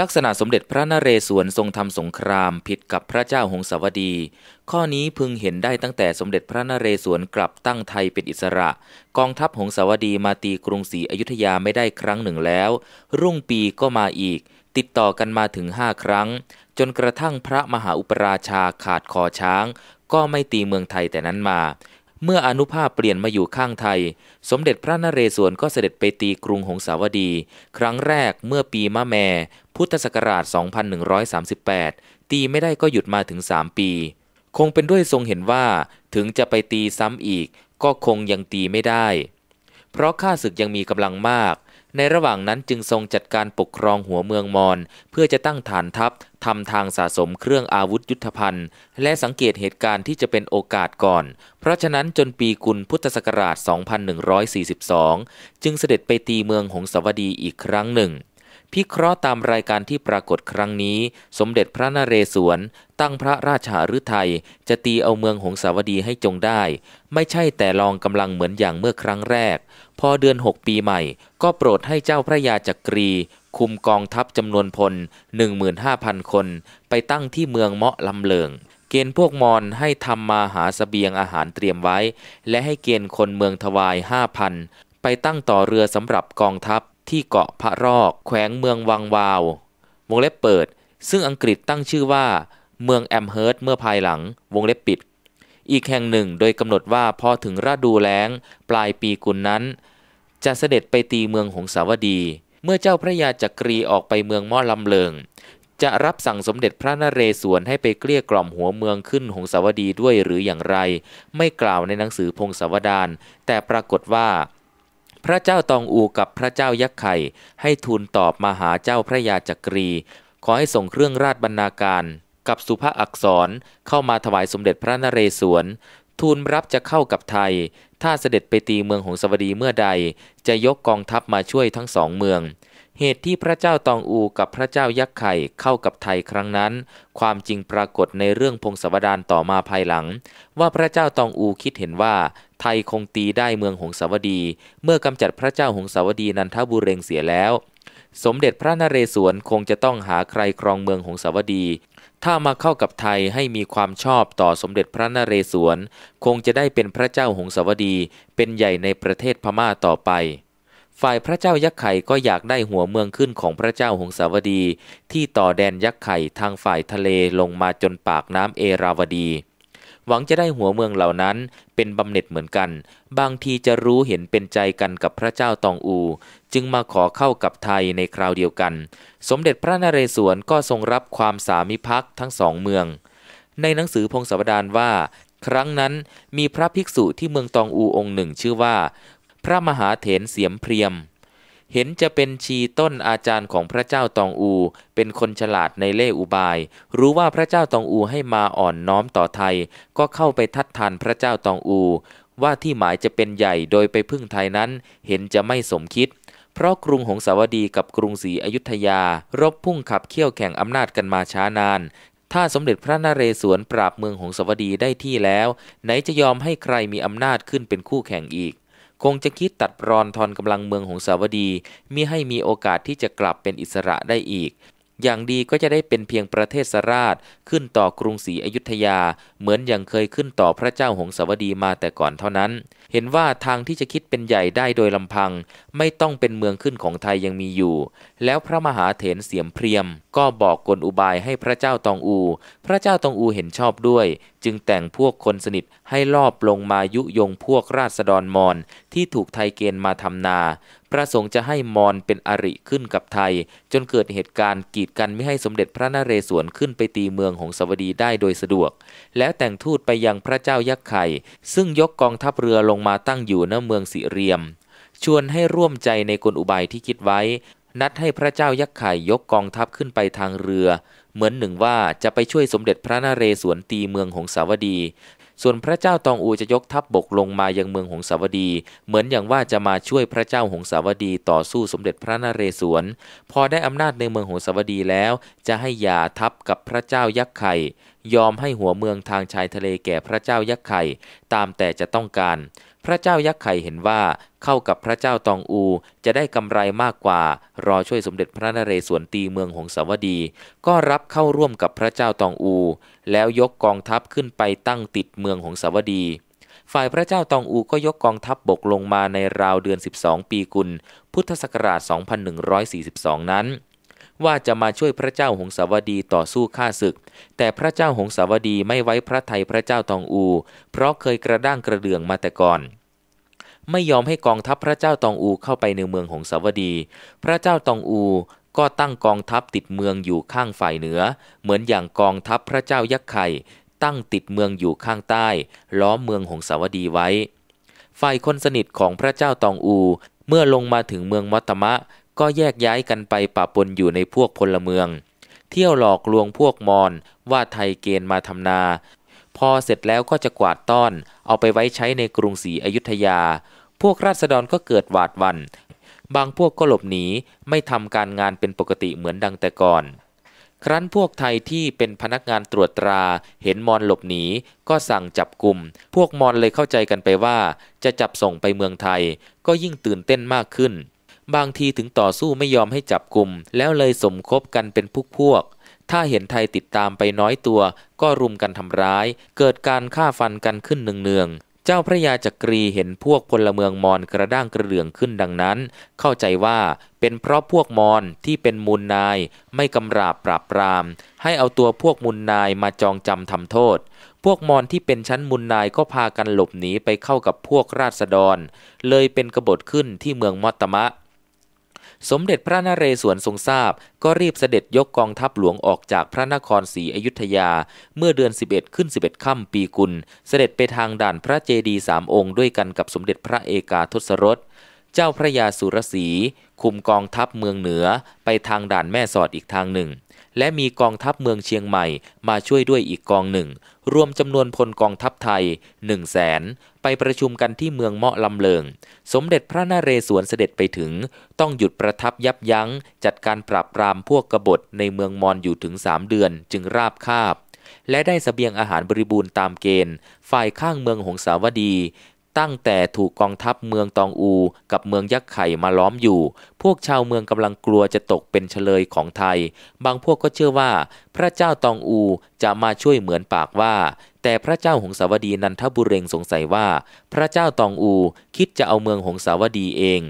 ลักษณะสมเด็จพระนเรศวรทรงทำสงครามผิดกับพระเจ้าหงสาวดี ข้อนี้พึงเห็นได้ตั้งแต่สมเด็จพระนเรศวรกลับตั้งไทยเป็นอิสระ กองทัพหงสาวดีมาตีกรุงศรีอยุธยาไม่ได้ครั้งหนึ่งแล้ว รุ่งปีก็มาอีก ติดต่อกันมาถึงห้าครั้ง จนกระทั่งพระมหาอุปราชาขาดคอช้าง ก็ไม่ตีเมืองไทยแต่นั้นมาเมื่ออนุภาพเปลี่ยนมาอยู่ข้างไทย สมเด็จพระนเรศวรก็เสด็จไปตีกรุงหงสาวดี ครั้งแรกเมื่อปีมะแมพุทธศักราช 2138 ตีไม่ได้ก็หยุดมาถึง 3 ปี คงเป็นด้วยทรงเห็นว่าถึงจะไปตีซ้ำอีกก็คงยังตีไม่ได้ เพราะข้าศึกยังมีกำลังมากในระหว่างนั้นจึงทรงจัดการปกครองหัวเมืองมอน เพื่อจะตั้งฐานทัพทำทางสะสมเครื่องอาวุธยุทธภัณฑ์ และสังเกตเหตุการณ์ที่จะเป็นโอกาสก่อน เพราะฉะนั้นจนปีกุลพุทธศักราช 2142 จึงเสด็จไปตีเมืองหงสาวดีอีกครั้งหนึ่งพิเคราะห์ตามรายการที่ปรากฏครั้งนี้ สมเด็จพระนเรศวร ตั้งพระราชาฤทัยจะตีเอาเมืองหงสาวดีให้จงได้ ไม่ใช่แต่ลองกำลังเหมือนอย่างเมื่อครั้งแรกพอเดือนหกปีใหม่ก็โปรดให้เจ้าพระยาจักรีคุมกองทัพจำนวนพล 15,000 คนไปตั้งที่เมืองเมาะลำเลิง เกณฑ์พวกมอนให้ทำมาหาสเสบียงอาหารเตรียมไว้และให้เกณฑ์คนเมืองทวาย 5,000 ไปตั้งต่อเรือสำหรับกองทัพที่เกาะพระรอกแขวงเมืองวังวาว วงเล็บเปิดซึ่งอังกฤษตั้งชื่อว่าเมืองแอมเฮิร์ตเมื่อภายหลังวงเล็บปิดอีกแห่งหนึ่งโดยกำหนดว่าพอถึงฤดูแล้ง ปลายปีกุลนนั้น จะเสด็จไปตีเมืองหงสาวดี เมื่อเจ้าพระยาจักรีออกไปเมืองม่อลำเลิงจะรับสั่งสมเด็จพระนเรศวรให้ไปเกลี้ยกล่อมหัวเมืองขึ้นหงสาวดีด้วยหรืออย่างไร ไม่กล่าวในหนังสือพงศาวดารแต่ปรากฏว่า พระเจ้าตองอูกับพระเจ้ายักษ์ไข่ให้ทูลตอบมาหาเจ้าพระยาจักรี ขอให้ส่งเครื่องราชบรรณาการกับสุภาอักษรเข้ามาถวายสมเด็จพระนเรศวร ทูลรับจะเข้ากับไทย ถ้าเสด็จไปตีเมืองหงสาวดีเมื่อใดจะยกกองทัพมาช่วยทั้งสองเมือง เหตุที่พระเจ้าตองอูกับพระเจ้ายักษ์ไข่เข้ากับไทยครั้งนั้น ความจริงปรากฏในเรื่องพงศาวดารต่อมาภายหลัง ว่าพระเจ้าตองอูคิดเห็นว่า ไทยคงตีได้เมืองหงสาวดี เมื่อกำจัดพระเจ้าหงสาวดีนันทบุเรงเสียแล้ว สมเด็จพระนเรศวรคงจะต้องหาใครครองเมืองหงสาวดีถ้ามาเข้ากับไทยให้มีความชอบต่อสมเด็จพระนเรศวร คงจะได้เป็นพระเจ้าหงสาวดีเป็นใหญ่ในประเทศพม่าต่อไป ฝ่ายพระเจ้ายักษ์ไข่ก็อยากได้หัวเมืองขึ้นของพระเจ้าหงสาวดี ที่ต่อแดนยักษ์ไข่ทางฝ่ายทะเลลงมาจนปากน้ำเอราวดีหวังจะได้หัวเมืองเหล่านั้นเป็นบำเหน็จเหมือนกัน บางทีจะรู้เห็นเป็นใจกันกับพระเจ้าตองอู จึงมาขอเข้ากับไทยในคราวเดียวกัน สมเด็จพระนเรศวรก็ทรงรับความสามิพักทั้งสองเมือง ในหนังสือพงศาวดารว่า ครั้งนั้นมีพระภิกษุที่เมืองตองอูองค์หนึ่งชื่อว่า พระมหาเถนเสียมเพียมเห็นจะเป็นชีต้นอาจารย์ของพระเจ้าตองอู เป็นคนฉลาดในเล่อุบาย รู้ว่าพระเจ้าตองอูให้มาอ่อนน้อมต่อไทย ก็เข้าไปทัดทานพระเจ้าตองอู ว่าที่หมายจะเป็นใหญ่โดยไปพึ่งไทยนั้น เห็นจะไม่สมคิด เพราะกรุงหงสาวดีกับกรุงศรีอยุธยา รบพุ่งขับเคี่ยวแข่งอำนาจกันมาช้านาน ถ้าสมเด็จพระนเรศวรปราบเมืองหงสาวดีได้ที่แล้ว ไหนจะยอมให้ใครมีอำนาจขึ้นเป็นคู่แข่งอีกคงจะคิดตัดรอนทอนกำลังเมืองหงสาวดีมิให้มีโอกาสที่จะกลับเป็นอิสระได้อีก อย่างดีก็จะได้เป็นเพียงประเทศสราช ขึ้นต่อกรุงศรีอยุธยาเหมือนอย่างเคยขึ้นต่อพระเจ้าหงสาวดีมาแต่ก่อนเท่านั้นเห็นว่าทางที่จะคิดเป็นใหญ่ได้โดยลำพังไม่ต้องเป็นเมืองขึ้นของไทยยังมีอยู่ แล้วพระมหาเถรเสียมเพรียม ก็บอกกลอุบายให้พระเจ้าตองอู พระเจ้าตองอูเห็นชอบด้วย จึงแต่งพวกคนสนิทให้ลอบลงมายุยงพวกราษฎรมอนที่ถูกไทยเกณฑ์มาทำนาประสงค์จะให้มอนเป็นอริขึ้นกับไทย จนเกิดเหตุการณ์กีดกันไม่ให้สมเด็จพระนเรศวรขึ้นไปตีเมืองของสวดีได้โดยสะดวก แล้วแต่งทูตไปยังพระเจ้ายักษ์ไข่ ซึ่งยกกองทัพเรือลงมาตั้งอยู่ณเมืองสิเรียม ชวนให้ร่วมใจในกลอุบายที่คิดไว้ นัดให้พระเจ้ายักษ์ไข่ยกกองทัพขึ้นไปทางเรือ เหมือนหนึ่งว่าจะไปช่วยสมเด็จพระนเรศวรตีเมืองของสาวดีส่วนพระเจ้าตองอูจะยกทัพบบกลงมายังเมืองหงสาวดี เหมือน อย่างว่าจะมาช่วยพระเจ้าหงสาวดีต่อสู้สมเด็จพระนเรศวร พอได้อำนาจในเมืองหงสาวดีแล้ว จะให้ยาทัพกับพระเจ้ายักษ์ไข่ยอมให้หัวเมืองทางชายทะเลแก่พระเจ้ายักษ์ไข่ ตามแต่จะต้องการพระเจ้ายักษ์ไข่เห็นว่าเข้ากับพระเจ้าตองอูจะได้กำไรมากกว่า รอช่วยสมเด็จพระนเรศวรตีเมืองหงสาวดี ก็รับเข้าร่วมกับพระเจ้าตองอู แล้วยกกองทัพขึ้นไปตั้งติดเมืองหงสาวดี ฝ่ายพระเจ้าตองอูก็ยกกองทัพบบกลงมาในราวเดือน 12 ปีกุลพุทธศักราช2142นั้นว่าจะมาช่วยพระเจ้าหงสาวดีต่อสู้ฆ่าศึก แต่พระเจ้าหงสาวดีไม่ไว้พระไทยพระเจ้าตองอู เพราะเคยกระด้างกระเดืองมาแต่ก่อน ไม่ยอมให้กองทัพพระเจ้าตองอูเข้าไปในเมืองหงสาวดี พระเจ้าตองอูก็ตั้งกองทัพติดเมืองอยู่ข้างฝ่ายเหนือ เหมือนอย่างกองทัพพระเจ้ายักษ์ไข่ตั้งติดเมืองอยู่ข้างใต้ ล้อมเมืองหงสาวดีไว้ ฝ่ายคนสนิทของพระเจ้าตองอูเมื่อลงมาถึงเมืองมัตมะก็แยกย้ายกันไปปะปนอยู่ในพวกพลเมือง เที่ยวหลอกลวงพวกมอนว่าไทยเกณฑ์มาทำนา พอเสร็จแล้วก็จะกวาดต้อนเอาไปไว้ใช้ในกรุงศรีอยุธยา พวกราษฎรก็เกิดหวาดวัน บางพวกก็หลบหนีไม่ทำการงานเป็นปกติเหมือนดังแต่ก่อน ครั้นพวกไทยที่เป็นพนักงานตรวจตราเห็นมอญหลบหนีก็สั่งจับกลุ่มพวกมอญเลยเข้าใจกันไปว่า จะจับส่งไปเมืองไทย ก็ยิ่งตื่นเต้นมากขึ้นบางทีถึงต่อสู้ไม่ยอมให้จับกลุ่มแล้วเลยสมคบกันเป็นพวกพวก ถ้าเห็นไทยติดตามไปน้อยตัวก็รุมกันทำร้าย เกิดการฆ่าฟันกันขึ้นเนืองงเจ้าพระยาจักรีเห็นพวกพลเมืองมอญกระด้างกระเลืองขึ้นดังนั้น เข้าใจว่าเป็นเพราะพวกมอญที่เป็นมูลนาย ไม่กำราบปราบปราม ให้เอาตัวพวกมูลนายมาจองจำทำโทษ พวกมอญที่เป็นชั้นมุนนายก็พากันหลบหนีไปเข้ากับพวกราษฎร เลยเป็นกบฏขึ้นที่เมืองมอตมะสมเด็จพระนเรศวรทรงทราบก็รีบเสด็จยกกองทัพหลวงออกจากพระนครศรีอยุธยา เมื่อเดือน 11ขึ้น 11ค่ำปีกุลเสด็จไปทางด่านพระเจดีสามองค์ด้วยกันกับสมเด็จพระเอกาทศรสเจ้าพระยาสุรสี คุมกองทัพเมืองเหนือไปทางด่านแม่สอดอีกทางหนึ่งและมีกองทัพเมืองเชียงใหม่มาช่วยด้วยอีกกองหนึ่ง รวมจำนวนพลกองทัพไทย 1 0 0 0 0แสนไปประชุมกันที่เมืองเมาะลำเลิง สมเด็จพระนเรศวรเสด็จไปถึง ต้องหยุดประทับยับยัง้ง จัดการปราบปรามพวกกบฏในเมืองมอญอยู่ถึง 3 เดือนจึงราบคาบ และได้สเสบียงอาหารบริบูรณ์ตามเกณฑ์ฝ่ายข้างเมืองหงสาวดีตั้งแต่ถูกกองทัพเมืองตองอูกับเมืองยักษ์ไข่มาล้อมอยู่ พวกชาวเมืองกำลังกลัวจะตกเป็นเฉลยของไทย บางพวกก็เชื่อว่าพระเจ้าตองอูจะมาช่วยเหมือนปากว่า แต่พระเจ้าหงสาวดีนันทบุเรงสงสัยว่าพระเจ้าตองอูคิดจะเอาเมืองหงสาวดีเอง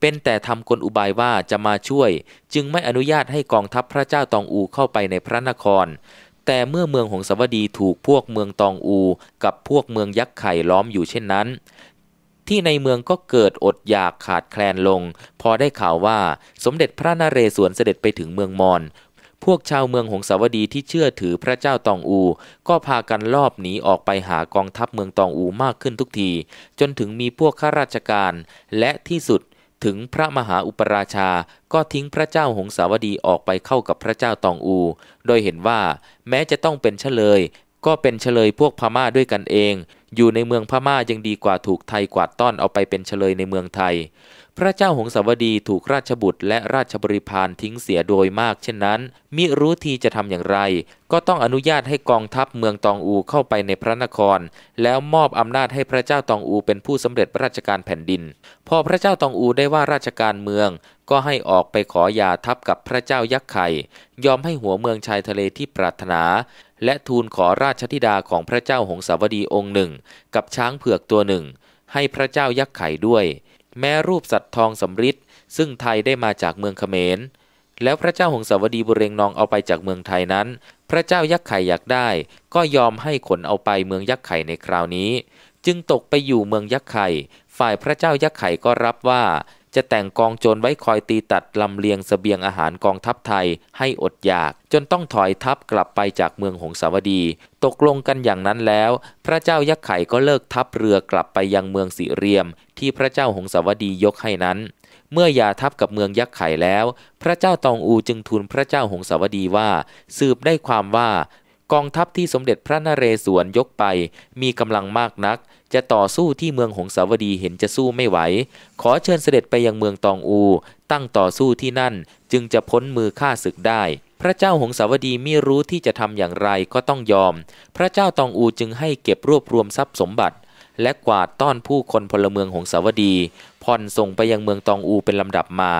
เป็นแต่ทำกลอุบายว่าจะมาช่วย จึงไม่อนุญาตให้กองทัพพระเจ้าตองอูเข้าไปในพระนครแต่เมื่อเมืองหงสาวดีถูกพวกเมืองตองอู กับพวกเมืองยักษ์ไข่ล้อมอยู่เช่นนั้น ที่ในเมืองก็เกิดอดอยากขาดแคลนลง พอได้ข่าวว่าสมเด็จพระนเรศวรเสด็จไปถึงเมืองมอญพวกชาวเมืองหงสาวดีที่เชื่อถือพระเจ้าตองอู ก็พากันลอบหนีออกไปหากองทัพเมืองตองอูมากขึ้นทุกที จนถึงมีพวกข้าราชการและที่สุดถึงพระมหาอุปราชาก็ทิ้งพระเจ้าหงสาวดีออกไปเข้ากับพระเจ้าตองอู โดยเห็นว่า แม้จะต้องเป็นเฉลย ก็เป็นเฉลยพวกพม่าด้วยกันเอง อยู่ในเมืองพม่ายังดีกว่าถูกไทยกวาดต้อนเอาไปเป็นเฉลยในเมืองไทยพระเจ้าหงสาวดีถูกราชบุตรและราชบริพารทิ้งเสียโดยมากเช่นนั้นมิรู้ทีจะทำอย่างไรก็ต้องอนุญาตให้กองทัพเมืองตองอูเข้าไปในพระนครแล้วมอบอำนาจให้พระเจ้าตองอูเป็นผู้สำเร็จราชการแผ่นดินพอพระเจ้าตองอูได้ว่าราชการเมืองก็ให้ออกไปขอยาทัพกับพระเจ้ายักษ์ไข่ยอมให้หัวเมืองชายทะเลที่ปรารถนาและทูลขอราชธิดาของพระเจ้าหงสาวดีองค์หนึ่งกับช้างเผือกตัวหนึ่งให้พระเจ้ายักษ์ไข่ด้วยแม้รูปสัตว์ทองสำริดซึ่งไทยได้มาจากเมืองเขมร แล้วพระเจ้าหงสาวดีบุเรงนองเอาไปจากเมืองไทยนั้น พระเจ้ายักษ์ไข่อยากได้ ก็ยอมให้ขนเอาไปเมืองยักษ์ไข่ในคราวนี้ จึงตกไปอยู่เมืองยักษ์ไข่ฝ่ายพระเจ้ายักษ์ไข่ก็รับว่าจะแต่งกองโจรไว้คอยตีตัดลำเลียงสเสบียงอาหารกองทัพไทยให้อดอยาก จนต้องถอยทัพกลับไปจากเมืองหงสาวดี ตกลงกันอย่างนั้นแล้ว พระเจ้ายักษ์ไข่ก็เลิกทัพเรือกลับไปยังเมืองสิเรียมที่พระเจ้าหงสาวดียกให้นั้น เมื่อยาทัพกับเมืองยักษ์ไข่แล้ว พระเจ้าตองอูจึงทูลพระเจ้าหงสาวดีว่า สืบได้ความว่า กองทัพที่สมเด็จพระนเรศวรยกไปมีกำลังมากนักจะต่อสู้ที่เมืองหงสาวดีเห็นจะสู้ไม่ไหว ขอเชิญเสด็จไปยังเมืองตองอู ตั้งต่อสู้ที่นั่นจึงจะพ้นมือฆ่าศึกได้ พระเจ้าหงสาวดีไม่รู้ที่จะทำอย่างไรก็ต้องยอม พระเจ้าตองอูจึงให้เก็บรวบรวมทรัพย์สมบัติ และกวาดต้อนผู้คนพลเมืองหงสาวดีผ่อนส่งไปยังเมืองตองอูเป็นลำดับมา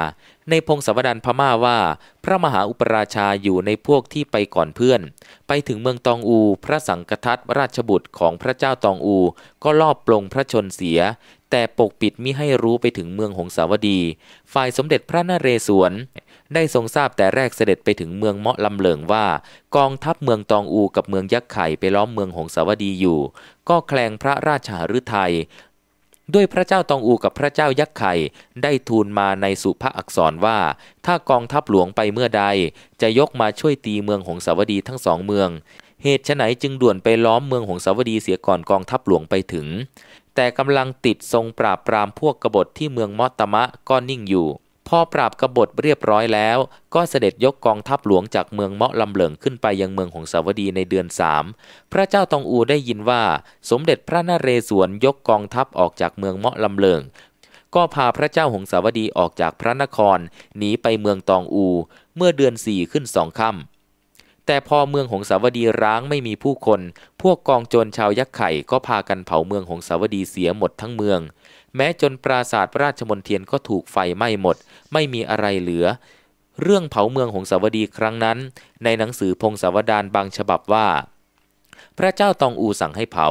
ในพงศาวดารพม่าว่า พระมหาอุปราชาอยู่ในพวกที่ไปก่อนเพื่อน ไปถึงเมืองตองอู พระสังกทัตราชบุตรของพระเจ้าตองอู ก็ลอบปลงพระชนเสีย แต่ปกปิดมิให้รู้ไปถึงเมืองหงสาวดี ฝ่ายสมเด็จพระนเรศวร ได้ทรงทราบแต่แรกเสด็จไปถึงเมืองเมาะลำเหลิงว่า กองทัพเมืองตองอูกับเมืองยักษ์ไข่ไปล้อมเมืองหงสาวดีอยู่ ก็แคลงพระราชหฤทัยด้วยพระเจ้าตองอูกับพระเจ้ายักษ์ไข่ได้ทูลมาในสุภาอักษรว่า ถ้ากองทัพหลวงไปเมื่อใดจะยกมาช่วยตีเมืองหงสาวดีทั้งสองเมือง เหตุฉไหนจึงด่วนไปล้อมเมืองหงสาวดีเสียก่อนกองทัพหลวงไปถึง แต่กำลังติดทรงปราบปรามพวกกบฏที่เมืองมอตมะก็นิ่งอยู่พอปราบกบฏเรียบร้อยแล้ว ก็เสด็จยกกองทัพหลวงจากเมืองเมาะลำเหลิงขึ้นไปยังเมืองของสาวดีในเดือนสามพระเจ้าตองอูได้ยินว่าสมเด็จพระนเรศวรยกกองทัพออกจากเมืองเมาะลำเหลิง ก็พาพระเจ้าหงสาวดีออกจากพระนคร หนีไปเมืองตองอู เมื่อเดือนสี่ขึ้นสองค่ำแต่พอเมืองหงสาวดีร้างไม่มีผู้คน พวกกองโจรชาวยักษ์ไข่ ก็พากันเผาเมืองหงสาวดีเสียหมดทั้งเมืองแม้จนปราศาสตรราชมนเทียนก็ถูกไฟไหม้หมดไม่มีอะไรเหลือ เรื่องเผาเมืองหงสาวดีครั้งนั้น ในหนังสือพงศาวดารบางฉบับว่า พระเจ้าตองอูสั่งให้เผา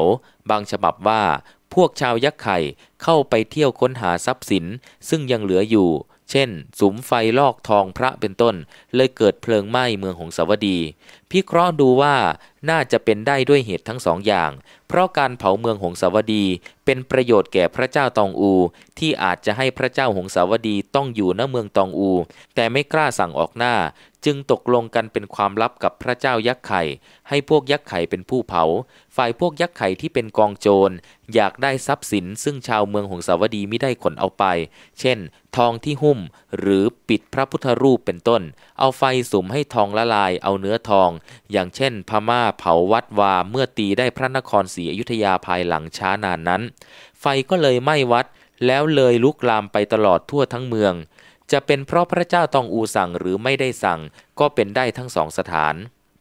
บางฉบับว่าพวกชาวยักษ์ไข่เข้าไปเที่ยวค้นหาทรัพย์สิน ซึ่งยังเหลืออยู่ เช่น สุมไฟลอกทองพระเป็นต้น เลยเกิดเพลิงไหม้เมืองหงสาวดีพิเคราะห์ดูว่าน่าจะเป็นได้ด้วยเหตุทั้งสองอย่าง เพราะการเผาเมืองหงสาวดีเป็นประโยชน์แก่พระเจ้าตองอู ที่อาจจะให้พระเจ้าหงสาวดีต้องอยู่ณเมืองตองอู แต่ไม่กล้าสั่งออกหน้า จึงตกลงกันเป็นความลับกับพระเจ้ายักษ์ไข่ให้พวกยักษ์ไข่เป็นผู้เผา ฝ่ายพวกยักษ์ไข่ที่เป็นกองโจร อยากได้ทรัพย์สิน ซึ่งชาวเมืองหงสาวดีไม่ได้ขนเอาไป เช่น ทองที่หุ้มหรือปิดพระพุทธรูปเป็นต้น เอาไฟสุมให้ทองละลายเอาเนื้อทองอย่างเช่น พม่าเผาวัดวาเมื่อตีได้พระนครศรีอยุธยาภายหลังช้านานนั้น ไฟก็เลยไหม้วัด แล้วเลยลุกลามไปตลอดทั่วทั้งเมือง จะเป็นเพราะพระเจ้าตองอูสั่งหรือไม่ได้สั่ง ก็เป็นได้ทั้งสองสถาน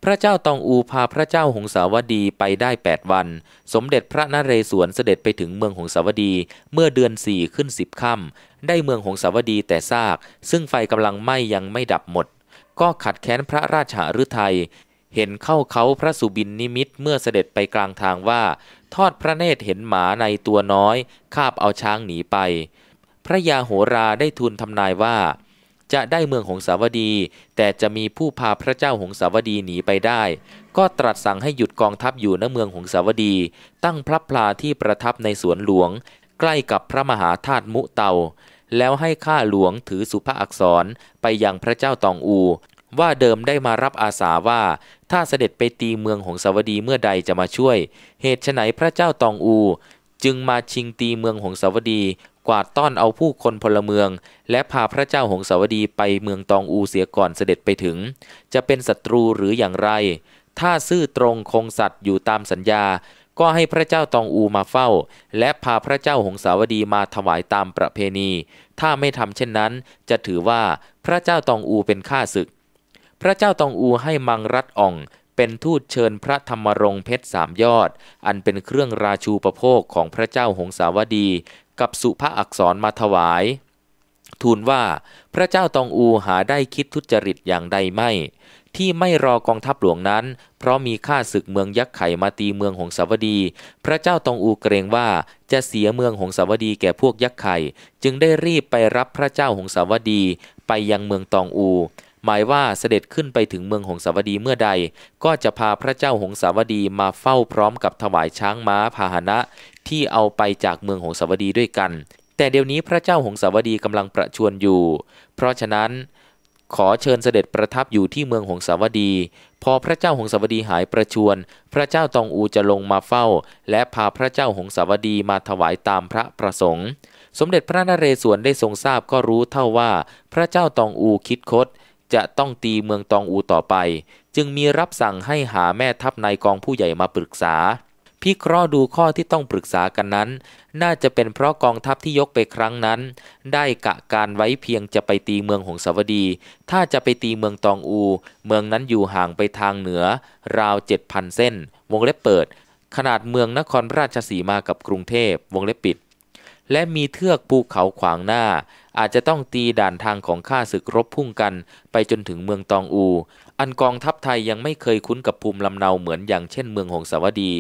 พระเจ้าตองอูพาพระเจ้าหงสาวดีไปได้ 8 วัน สมเด็จพระนเรศวรเสด็จไปถึงเมืองหงสาวดีเมื่อเดือนสี่ขึ้นสิบค่ำได้เมืองหงสาวดีแต่ซาก ซึ่งไฟกำลังไหม้ยังไม่ดับหมดก็ขัดแค้นพระราชาฤทัยเห็นเข้าเขาพระสุบินนิมิตเมื่อเสด็จไปกลางทางว่า ทอดพระเนตรเห็นหมาในตัวน้อยคาบเอาช้างหนีไป พระยาโหราได้ทูลทำนายว่า จะได้เมืองหงสาวดี แต่จะมีผู้พาพระเจ้าหงสาวดีหนีไปได้ ก็ตรัสสั่งให้หยุดกองทัพอยู่ณเมืองหงสาวดี ตั้งพระพลาที่ประทับในสวนหลวงใกล้กับพระมหาธาตุมุเตาแล้วให้ข้าหลวงถือสุภาอักษรไปยังพระเจ้าตองอู ว่าเดิมได้มารับอาสาว่า ถ้าเสด็จไปตีเมืองหงสาวดีเมื่อใดจะมาช่วย เหตุไฉนพระเจ้าตองอู จึงมาชิงตีเมืองหงสาวดี กวาดต้อนเอาผู้คนพลเมือง และพาพระเจ้าหงสาวดีไปเมืองตองอูเสียก่อนเสด็จไปถึง จะเป็นศัตรูหรืออย่างไร ถ้าซื่อตรงคงสัตย์อยู่ตามสัญญาก็ให้พระเจ้าตองอูมาเฝ้า และพาพระเจ้าหงสาวดีมาถวายตามประเพณี ถ้าไม่ทำเช่นนั้นจะถือว่าพระเจ้าตองอูเป็นข้าศึก พระเจ้าตองอูให้มังรัดอ่อง เป็นทูตเชิญพระธรรมรงเพชรสามยอด อันเป็นเครื่องราชูประโภคของพระเจ้าหงสาวดี กับสุภาอักษรมาถวาย ทูลว่าพระเจ้าตองอูหาได้คิดทุจริตอย่างใดไม่ที่ไม่รอกองทัพหลวงนั้น เพราะมีข้าศึกเมืองยักษ์ไข่มาตีเมืองหงสาวดี พระเจ้าตองอูเกรงว่าจะเสียเมืองหงสาวดีแก่พวกยักษ์ไข่ จึงได้รีบไปรับพระเจ้าหงสาวดี ไปยังเมืองตองอู หมายว่าเสด็จขึ้นไปถึงเมืองหงสาวดีเมื่อใด ก็จะพาพระเจ้าหงสาวดีมาเฝ้าพร้อมกับถวายช้างม้าพาหนะที่เอาไปจากเมืองหงสาวดีด้วยกัน แต่เดี๋ยวนี้พระเจ้าหงสาวดีกำลังประชวนอยู่ เพราะฉะนั้นขอเชิญเสด็จประทับอยู่ที่เมืองหงสาวดี พอพระเจ้าหงสาวดีหายประชวนพระเจ้าตองอูจะลงมาเฝ้า และพาพระเจ้าหงสาวดีมาถวายตามพระประสงค์ สมเด็จพระนเรศวรได้ทรงทราบก็รู้เท่าว่าพระเจ้าตองอูคิดคดจะต้องตีเมืองตองอูต่อไป จึงมีรับสั่งให้หาแม่ทัพนายกองผู้ใหญ่มาปรึกษาพิเคราะห์ดูข้อที่ต้องปรึกษากันนั้น น่าจะเป็นเพราะกองทัพที่ยกไปครั้งนั้น ได้กะการไว้เพียงจะไปตีเมืองหงสาวดี ถ้าจะไปตีเมืองตองอู เมืองนั้นอยู่ห่างไปทางเหนือ ราวเจ็ดพันเส้น วงเล็บเปิด ขนาดเมืองนครราชสีมากับกรุงเทพ วงเล็บปิด และมีเทือกภูเขาขวางหน้า อาจจะต้องตีด่านทางของข้าศึกรบพุ่งกัน ไปจนถึงเมืองตองอู อันกองทัพไทยยังไม่เคยคุ้นกับภูมิลำเนาเหมือนอย่างเช่นเมืองหงสาวดี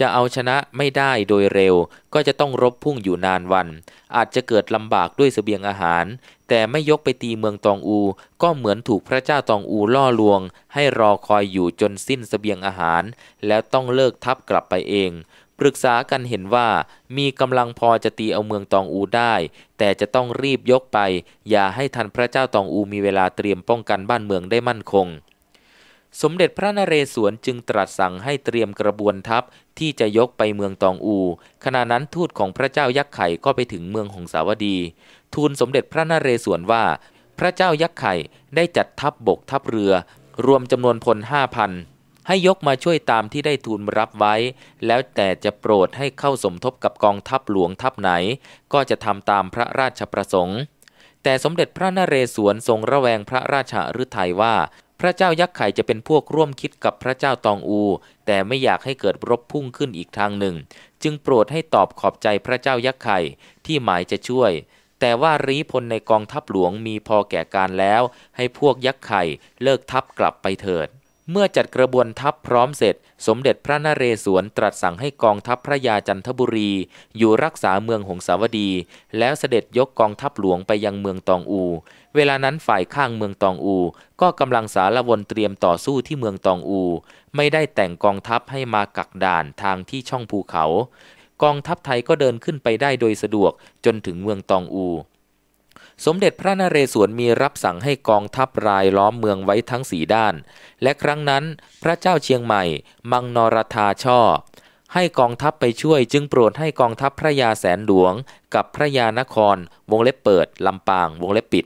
จะเอาชนะไม่ได้โดยเร็ว ก็จะต้องรบพุ่งอยู่นานวัน อาจจะเกิดลำบากด้วยสเสบียงอาหาร แต่ไม่ยกไปตีเมืองตองอูก็เหมือนถูกพระเจ้าตองอูล่อลวง ให้รอคอยอยู่จนสิ้นสเสบียงอาหาร แล้วต้องเลิกทับกลับไปเอง ปรึกษากันเห็นว่ามีกำลังพอจะตีเอาเมืองตองอูได้ แต่จะต้องรีบยกไป อย่าให้ทันพระเจ้าตองอูมีเวลาเตรียมป้องกันบ้านเมืองได้มั่นคงสมเด็จพระนเรศวรจึงตรัสสั่งให้เตรียมกระบวนทัพที่จะยกไปเมืองตองอู ขณะนั้นทูตของพระเจ้ายักษ์ไข่ก็ไปถึงเมืองหงสาวดี ทูลสมเด็จพระนเรศวรว่า พระเจ้ายักษ์ไข่ได้จัดทัพบบกทัพเรือรวมจำนวนพลห้าพัน ให้ยกมาช่วยตามที่ได้ทูลรับไว้ แล้วแต่จะโปรดให้เข้าสมทบกับกองทัพหลวงทัพไหน ก็จะทำตามพระราชประสงค์ แต่สมเด็จพระนเรศวรทรงระแวงพระราชาฤทัยว่าระเจ้ายักษ์ไข่จะเป็นพวกร่วมคิดกับพระเจ้าตองอู แต่ไม่อยากให้เกิดรบพุ่งขึ้นอีกทางหนึ่ง จึงโปรดให้ตอบขอบใจพระเจ้ายักษ์ไข่ที่หมายจะช่วย แต่ว่ารีพลในกองทัพหลวงมีพอแก่การแล้วให้พวกยักษ์ไข่เลิกทัพกลับไปเถิดเมื่อจัดกระบวนทัพพร้อมเสร็จ สมเด็จพระนเรศวรตรัสสั่งให้กองทัพพระยาจันทบุรี อยู่รักษาเมืองหงสาวดี แล้วเสด็จยกกองทัพหลวงไปยังเมืองตองอู เวลานั้นฝ่ายข้างเมืองตองอู ก็กำลังสารวนเตรียมต่อสู้ที่เมืองตองอู ไม่ได้แต่งกองทัพให้มากักด่านทางที่ช่องภูเขา กองทัพไทยก็เดินขึ้นไปได้โดยสะดวกจนถึงเมืองตองอูสมเด็จพระนเรศวรมีรับสั่งให้กองทัพรายล้อมเมืองไว้ทั้งสีด้าน และครั้งนั้นพระเจ้าเชียงใหม่มังนรธาช่อให้กองทัพไปช่วย จึงโปรดให้กองทัพพระยาแสนหลวง กับพระยานครวงเล็บเปิดลำปางวงเล็บปิด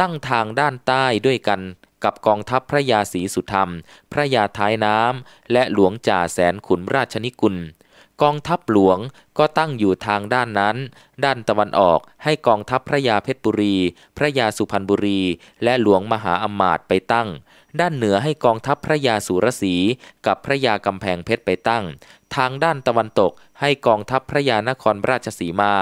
ตั้งทางด้านใต้ด้วยกัน กับกองทัพพระยาศรีสุธรรม พระยาท้ายน้ำและหลวงจ่าแสนขุนราชนิกุลกองทัพหลวงก็ตั้งอยู่ทางด้านนั้น ด้านตะวันออกให้กองทัพพระยาเพชรบุรี พระยาสุพรรณบุรี และหลวงมหาอมาตย์ไปตั้ง ด้านเหนือให้กองทัพพระยาสุรสี กับพระยากำแพงเพชรไปตั้ง ทางด้านตะวันตกให้กองทัพพระยานครราชสีมา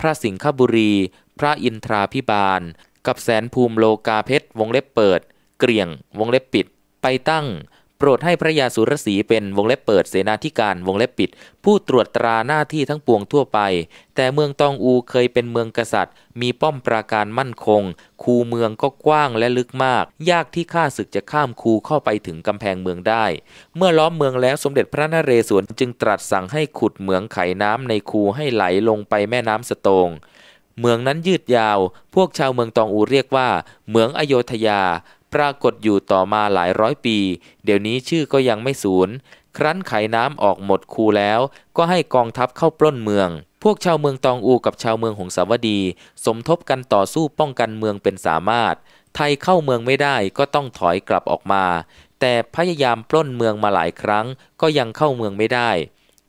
พระสิงคบุรี พระอินทราพิบาล กับแสนภูมิโลกาเพชรวงเล็บเปิด เกลี่ยงวงเล็บปิด ไปตั้งโปรดให้พระยาสุรสีเป็นวงเล็บเปิดเสนาธิการวงเล็บปิด ผู้ตรวจตราหน้าที่ทั้งปวงทั่วไป แต่เมืองตองอูเคยเป็นเมืองกษัตริย์ มีป้อมปราการมั่นคง คูเมืองก็กว้างและลึกมาก ยากที่ข้าศึกจะข้ามคูเข้าไปถึงกำแพงเมืองได้ เมื่อล้อมเมืองแล้วสมเด็จพระนเรศวรจึงตรัสสั่งให้ขุดเหมืองไขน้ำในคูให้ไหลลงไปแม่น้ำสตง เมืองนั้นยืดยาว พวกชาวเมืองตองอูเรียกว่าเหมืองอโยธยาปรากฏอยู่ต่อมาหลายร้อยปี เดี๋ยวนี้ชื่อก็ยังไม่สูญ ครั้นไขน้ำออกหมดคูแล้ว ก็ให้กองทัพเข้าปล้นเมือง พวกชาวเมืองตองอูกับชาวเมืองหงสาวดี สมทบกันต่อสู้ป้องกันเมืองเป็นสามารถ ไทยเข้าเมืองไม่ได้ก็ต้องถอยกลับออกมา แต่พยายามปล้นเมืองมาหลายครั้งก็ยังเข้าเมืองไม่ได้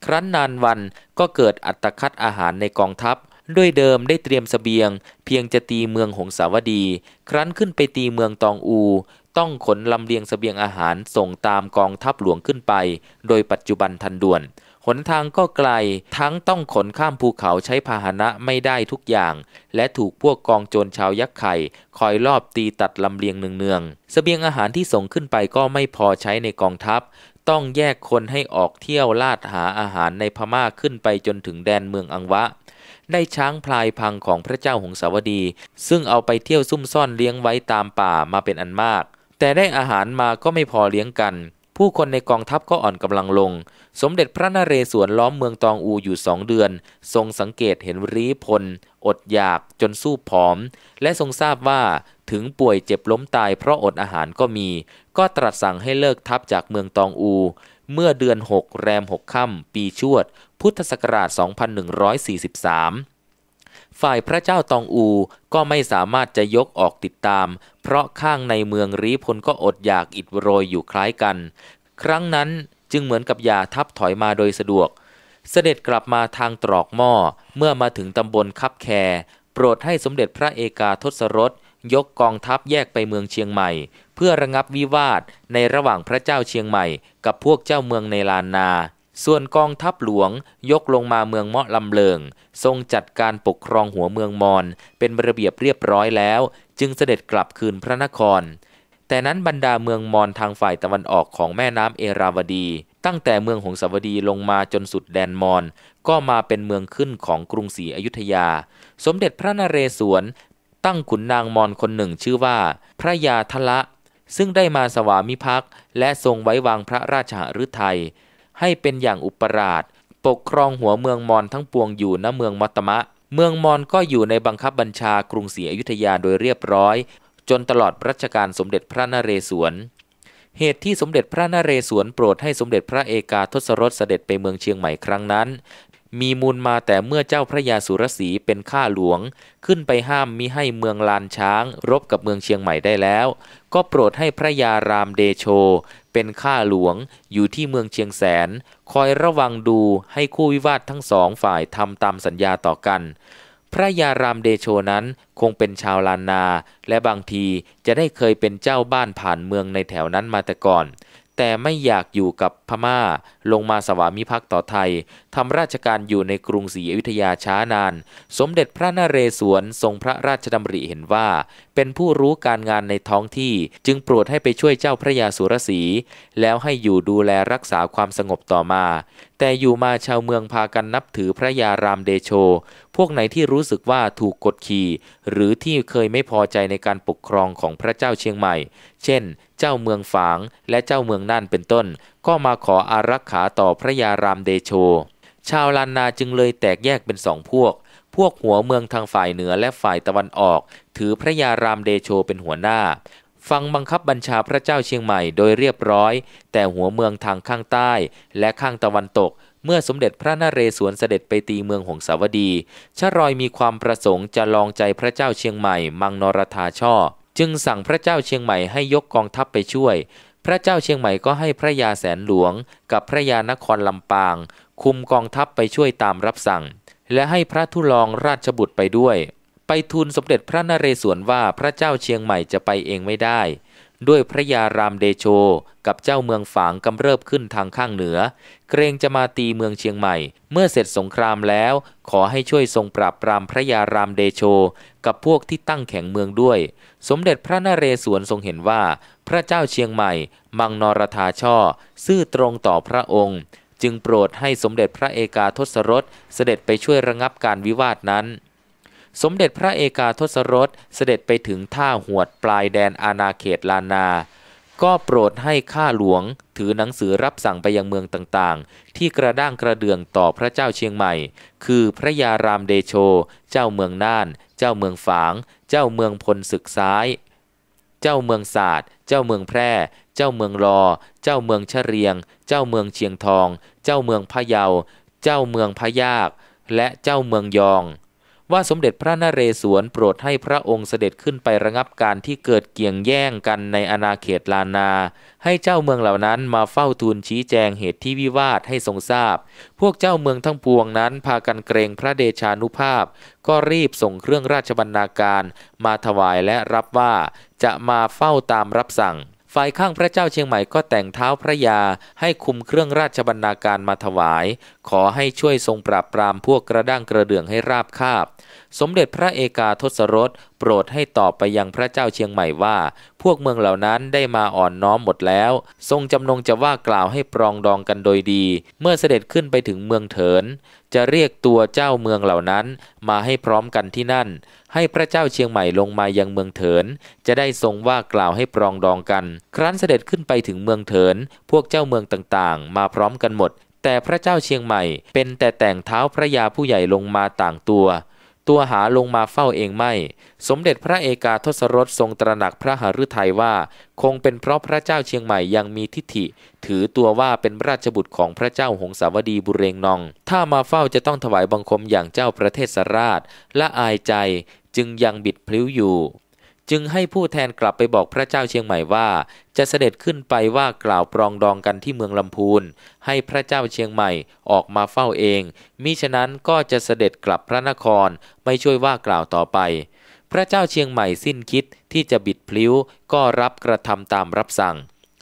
ครั้นนานวันก็เกิดอัตคัดอาหารในกองทัพด้วยเดิมได้เตรียมสเสบียง เพียงจะตีเมืองหงสาวดี ครั้นขึ้นไปตีเมืองตองอู ต้องขนลำเลียงสเสบียงอาหารส่งตามกองทัพหลวงขึ้นไป โดยปัจจุบันทันด่วนหนทางก็ไกล ทั้งต้องขนข้ามภูเขาใช้พาหนะไม่ได้ทุกอย่าง และถูกพวกกองโจรชาวยักษ์ไข่คอยลอบตีตัดลำเลียงเนืองๆสเสบียงอาหารที่ส่งขึ้นไปก็ไม่พอใช้ในกองทัพ ต้องแยกคนให้ออกเที่ยวลาดหาอาหารในพม่าขึ้นไปจนถึงแดนเมืองอังวะได้ช้างพลายพังของพระเจ้าหงสาวดี ซึ่งเอาไปเที่ยวซุ่มซ่อนเลี้ยงไว้ตามป่ามาเป็นอันมาก แต่ได้อาหารมาก็ไม่พอเลี้ยงกัน ผู้คนในกองทัพก็อ่อนกำลังลง สมเด็จพระนเรศวรล้อมเมืองตองอูอยู่สองเดือน ทรงสังเกตเห็นรีพล อดอยากจนสู้ผอม และทรงทราบว่าถึงป่วยเจ็บล้มตายเพราะอดอาหารก็มี ก็ตรัสสั่งให้เลิกทัพจากเมืองตองอูเมื่อเดือน 6 แรม6 ค่ำ ปีชวด พุทธศักราช 2143 ฝ่ายพระเจ้าตองอูก็ไม่สามารถจะยกออกติดตาม เพราะข้างในเมืองรีพลก็อดอยากอิดโรยอยู่คล้ายกัน ครั้งนั้นจึงเหมือนกับยาทับถอยมาโดยสะดวก เสด็จกลับมาทางตรอกหม้อ เมื่อมาถึงตำบลคับแค โปรดให้สมเด็จพระเอกาทศรส ยกกองทัพแยกไปเมืองเชียงใหม่พื่อระงับวิวาทในระหว่างพระเจ้าเชียงใหม่กับพวกเจ้าเมืองในลานนา ส่วนกองทัพหลวง ยกลงมาเมืองเมาะลำเลิง ทรงจัดการปกครองหัวเมืองมอญเป็นระเบียบเรียบร้อยแล้ว จึงเสด็จกลับคืนพระนคร แต่นั้นบรรดาเมืองมอญทางฝ่ายตะวันออกของแม่น้ำเอราวดี ตั้งแต่เมืองหงสาวดีลงมาจนสุดแดนมอญก็มาเป็นเมืองขึ้นของกรุงศรีอยุธยา สมเด็จพระนเรศวร ตั้งขุนนางมอญคนหนึ่งชื่อว่า พระยาทละซึ่งได้มาสวามิภักดิ์และทรงไว้วางพระราชาฤทัยให้เป็นอย่างอุปราช ปกครองหัวเมืองมอญทั้งปวงอยู่ณเมืองมัตมะ เมืองมอญก็อยู่ในบังคับบัญชากรุงศรีอยุธยาโดยเรียบร้อย จนตลอดรัชกาลสมเด็จพระนเรศวร เหตุที่สมเด็จพระนเรศวรโปรดให้สมเด็จพระเอกาทศรสเสด็จไปเมืองเชียงใหม่ครั้งนั้นมีมูลมาแต่เมื่อเจ้าพระยาสุรสีเป็นข้าหลวง ขึ้นไปห้ามมิให้เมืองลานช้าง รบกับเมืองเชียงใหม่ได้แล้ว ก็โปรดให้พระยารามเดโช เป็นข้าหลวงอยู่ที่เมืองเชียงแสน คอยระวังดูให้คู่วิวาททั้งสองฝ่ายทำตามสัญญาต่อกัน พระยารามเดโชนั้นคงเป็นชาวลานนาและบางทีจะได้เคยเป็นเจ้าบ้านผ่านเมืองในแถวนั้นมาแต่ก่อนแต่ไม่อยากอยู่กับพมา่า ลงมาสวามิภักดิ์ต่อไทย ทำราชการอยู่ในกรุงศรีอยุธยาช้านาน สมเด็จพระนเรศวรทรงพระราชดำริเห็นว่าเป็นผู้รู้การงานในท้องที่จึงโปรดให้ไปช่วยเจ้าพระยาสุรสี แล้วให้อยู่ดูแลรักษาความสงบต่อมา แต่อยู่มาชาวเมืองพากันนับถือพระยารามเดโช พวกไหนที่รู้สึกว่าถูกกดขี่ หรือที่เคยไม่พอใจในการปกครองของพระเจ้าเชียงใหม่ เช่นเจ้าเมืองฝางและเจ้าเมืองน่านเป็นต้น ก็มาขออารักขาต่อพระยารามเดโช ชาวลานนาจึงเลยแตกแยกเป็นสองพวกพวกหัวเมืองทางฝ่ายเหนือและฝ่ายตะวันออก ถือพระยารามเดโชเป็นหัวหน้า ฟังบังคับบัญชาพระเจ้าเชียงใหม่โดยเรียบร้อย แต่หัวเมืองทางข้างใต้และข้างตะวันตก เมื่อสมเด็จพระนเรศวรเสด็จไปตีเมืองหงสาวดีชรอยมีความประสงค์จะลองใจพระเจ้าเชียงใหม่ มังนรธาช่อจึงสั่งพระเจ้าเชียงใหม่ให้ยกกองทัพไปช่วย พระเจ้าเชียงใหม่ก็ให้พระยาแสนหลวงกับพระยานครลำปาง คุมกองทัพไปช่วยตามรับสั่งและให้พระทุลองราชบุตรไปด้วย ไปทูลสมเด็จพระนเรศวรว่าพระเจ้าเชียงใหม่จะไปเองไม่ได้ ด้วยพระยารามเดโชกับเจ้าเมืองฝางกำเริบขึ้นทางข้างเหนือ เกรงจะมาตีเมืองเชียงใหม่ เมื่อเสร็จสงครามแล้ว ขอให้ช่วยทรงปราบปรามพระยารามเดโช กับพวกที่ตั้งแข่งเมืองด้วย สมเด็จพระนเรศวรทรงเห็นว่าพระเจ้าเชียงใหม่ มังนรธาช่อซื่อตรงต่อพระองค์จึงโปรดให้สมเด็จพระเอกาทศรสเสด็จไปช่วยระงับการวิวาทนั้น สมเด็จพระเอกาทศรสเสด็จไปถึงท่าหวดปลายแดนอาณาเขตลานา ก็โปรดให้ข้าหลวงถือหนังสือรับสั่งไปยังเมืองต่าง ๆ ที่กระด้างกระเดืองต่อพระเจ้าเชียงใหม่ คือพระยารามเดโช เจ้าเมืองน่าน เจ้าเมืองฝาง เจ้าเมืองพลศึกซ้าย เจ้าเมืองศาสตร์ เจ้าเมืองแพร่เจ้าเมืองรอ เจ้าเมืองชะเรียง เจ้าเมืองเชียงทอง เจ้าเมืองพะเยา เจ้าเมืองพะยาก และเจ้าเมืองยอง ว่าสมเด็จพระนเรศวรโปรดให้พระองค์เสด็จขึ้นไประงับการที่เกิดเกี่ยงแย่งกันในอาณาเขตลานา ให้เจ้าเมืองเหล่านั้นมาเฝ้าทูลชี้แจงเหตุที่วิวาทให้ทรงทราบ พวกเจ้าเมืองทั้งปวงนั้นพากันเกรงพระเดชานุภาพ ก็รีบส่งเครื่องราชบรรณาการมาถวายและรับว่า จะมาเฝ้าตามรับสั่งฝ่ายข้างพระเจ้าเชียงใหม่ก็แต่งเท้าพระยา ให้คุมเครื่องราชบรรณาการมาถวาย ขอให้ช่วยทรงปราบปรามพวกกระด้างกระเดื่องให้ราบคาบ สมเด็จพระเอกาทศรสโปรดให้ตอบไปยังพระเจ้าเชียงใหม่ว่า พวกเมืองเหล่านั้นได้มาอ่อนน้อมหมดแล้ว ทรงจำนงจะว่ากล่าวให้ปรองดองกันโดยดี เมื่อเสด็จขึ้นไปถึงเมืองเถิน จะเรียกตัวเจ้าเมืองเหล่านั้น มาให้พร้อมกันที่นั่น ให้พระเจ้าเชียงใหม่ลงมายังเมืองเถิน จะได้ทรงว่ากล่าวให้ปรองดองกัน ครั้นเสด็จขึ้นไปถึงเมืองเถิน พวกเจ้าเมืองต่างๆ มาพร้อมกันหมด แต่พระเจ้าเชียงใหม่ เป็นแต่แต่งเท้าพระยาผู้ใหญ่ลงมาต่างตัวตัวหาลงมาเฝ้าเองไม่ สมเด็จพระเอกาทศรสทรงตระหนักพระหฤทัยว่าคงเป็นเพราะพระเจ้าเชียงใหม่ยังมีทิฐิ ถือตัวว่าเป็นราชบุตรของพระเจ้าหงสาวดีบุเรงนอง ถ้ามาเฝ้าจะต้องถวายบังคมอย่างเจ้าประเทศสราชละอายใจจึงยังบิดพลิ้วอยู่จึงให้ผู้แทนกลับไปบอกพระเจ้าเชียงใหม่ว่า จะเสด็จขึ้นไปว่ากล่าวปรองดองกันที่เมืองลำพูนให้พระเจ้าเชียงใหม่ออกมาเฝ้าเองมิฉะนั้นก็จะเสด็จกลับพระนครไม่ช่วยว่ากล่าวต่อไป พระเจ้าเชียงใหม่สิ้นคิดที่จะบิดพลิ้วก็รับกระทำตามรับสั่ง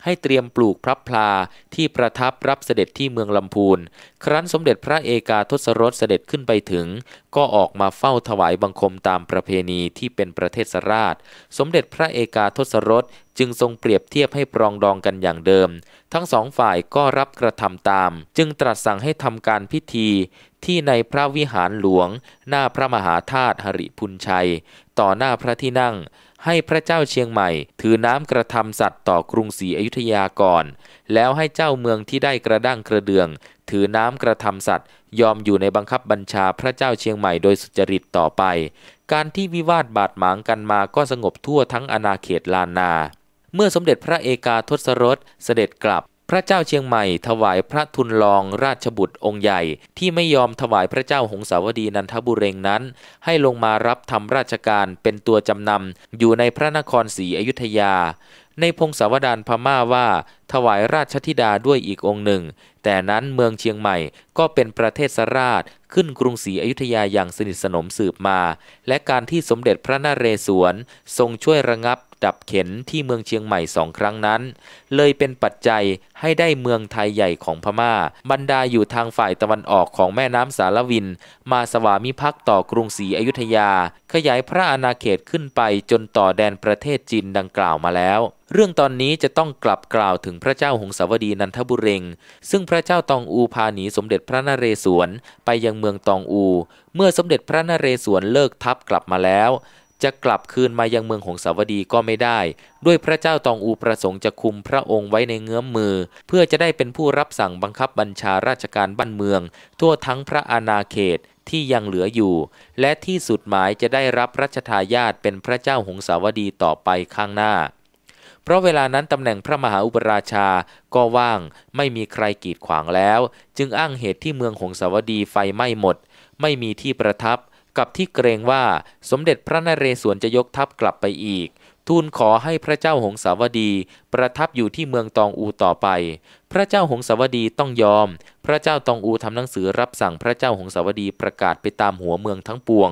ให้เตรียมปลูกพระพลาที่ประทับรับเสด็จที่เมืองลำพูน ครั้นสมเด็จพระเอกาทศรสเสด็จขึ้นไปถึง ก็ออกมาเฝ้าถวายบังคมตามประเพณีที่เป็นประเทศราช สมเด็จพระเอกาทศรสจึงทรงเปรียบเทียบให้ปรองดองกันอย่างเดิม ทั้งสองฝ่ายก็รับกระทำตาม จึงตรัสสั่งให้ทำการพิธี ที่ในพระวิหารหลวงหน้าพระมหาธาตุหริพุนชัย ต่อหน้าพระที่นั่งให้พระเจ้าเชียงใหม่ ถือน้ำกระทำสัตว์ต่อกรุงศรีอยุธยาก่อนแล้วให้เจ้าเมืองที่ได้กระด้างกระเดือง ถือน้ำกระทำสัตว์ยอมอยู่ในบังคับบัญชาพระเจ้าเชียงใหม่โดยสุจริตต่อไป การที่วิวาทบาดหมางกันมาก็สงบทั่วทั้งอาณาเขตลานนา เมื่อสมเด็จพระเอกาทศรสเสด็จกลับพระเจ้าเชียงใหม่ถวายพระทุนลองราชบุตรองค์ใหญ่ ที่ไม่ยอมถวายพระเจ้าหงสาวดีนันทบุเรงนั้น ให้ลงมารับทำราชการเป็นตัวจำนำอยู่ในพระนครศรีอยุธยา ในพงศาวดารพม่าว่า ถวายราชธิดาด้วยอีกองค์หนึ่ง แต่นั้นเมืองเชียงใหม่ก็เป็นประเทศสราชขึ้นกรุงศรีอยุธยาอย่างสนิทสนมสืบมา และการที่สมเด็จพระนเรศวรทรงช่วยระงับดับเข็นที่เมืองเชียงใหม่สองครั้งนั้น เลยเป็นปัจจัยให้ได้เมืองไทยใหญ่ของพมา่าบรรดาอยู่ทางฝ่ายตะวันออกของแม่น้ำสารวิน มาสวามิภักดิ์ต่อกรุงศรีอยุธยา ขยายพระอาณาเขตขึ้นไปจนต่อแดนประเทศจีนดังกล่าวมาแล้ว เรื่องตอนนี้จะต้องกลับกล่าวถึงพระเจ้าหงสาวดีนันทบุเรงซึ่งพระเจ้าตองอูพาหนีสมเด็จพระนเรศวรไปยังเมืองตองอู เมื่อสมเด็จพระนเรศวรเลิกทัพกลับมาแล้วจะกลับคืนมายังเมืองหงสาวดีก็ไม่ได้ ด้วยพระเจ้าตองอูประสงค์จะคุมพระองค์ไว้ในเงื้อมมือ เพื่อจะได้เป็นผู้รับสั่งบังคับบัญชาราชการบ้านเมือง ทั่วทั้งพระอาณาเขตที่ยังเหลืออยู่ และที่สุดหมายจะได้รับรัชทายาทเป็นพระเจ้าหงสาวดีต่อไปข้างหน้า เพราะเวลานั้นตำแหน่งพระมหาอุปราชาก็ว่างไม่มีใครกีดขวางแล้ว จึงอ้างเหตุที่เมืองหงสาวดีไฟไหม้หมด ไม่มีที่ประทับกับที่เกรงว่าสมเด็จพระนเรศวรจะยกทัพกลับไปอีก ทูลขอให้พระเจ้าหงสาวดีประทับอยู่ที่เมืองตองอูต่อไป พระเจ้าหงสาวดีต้องยอมพระเจ้าตองอูทำหนังสือรับสั่งพระเจ้าหงสาวดีประกาศไปตามหัวเมืองทั้งปวง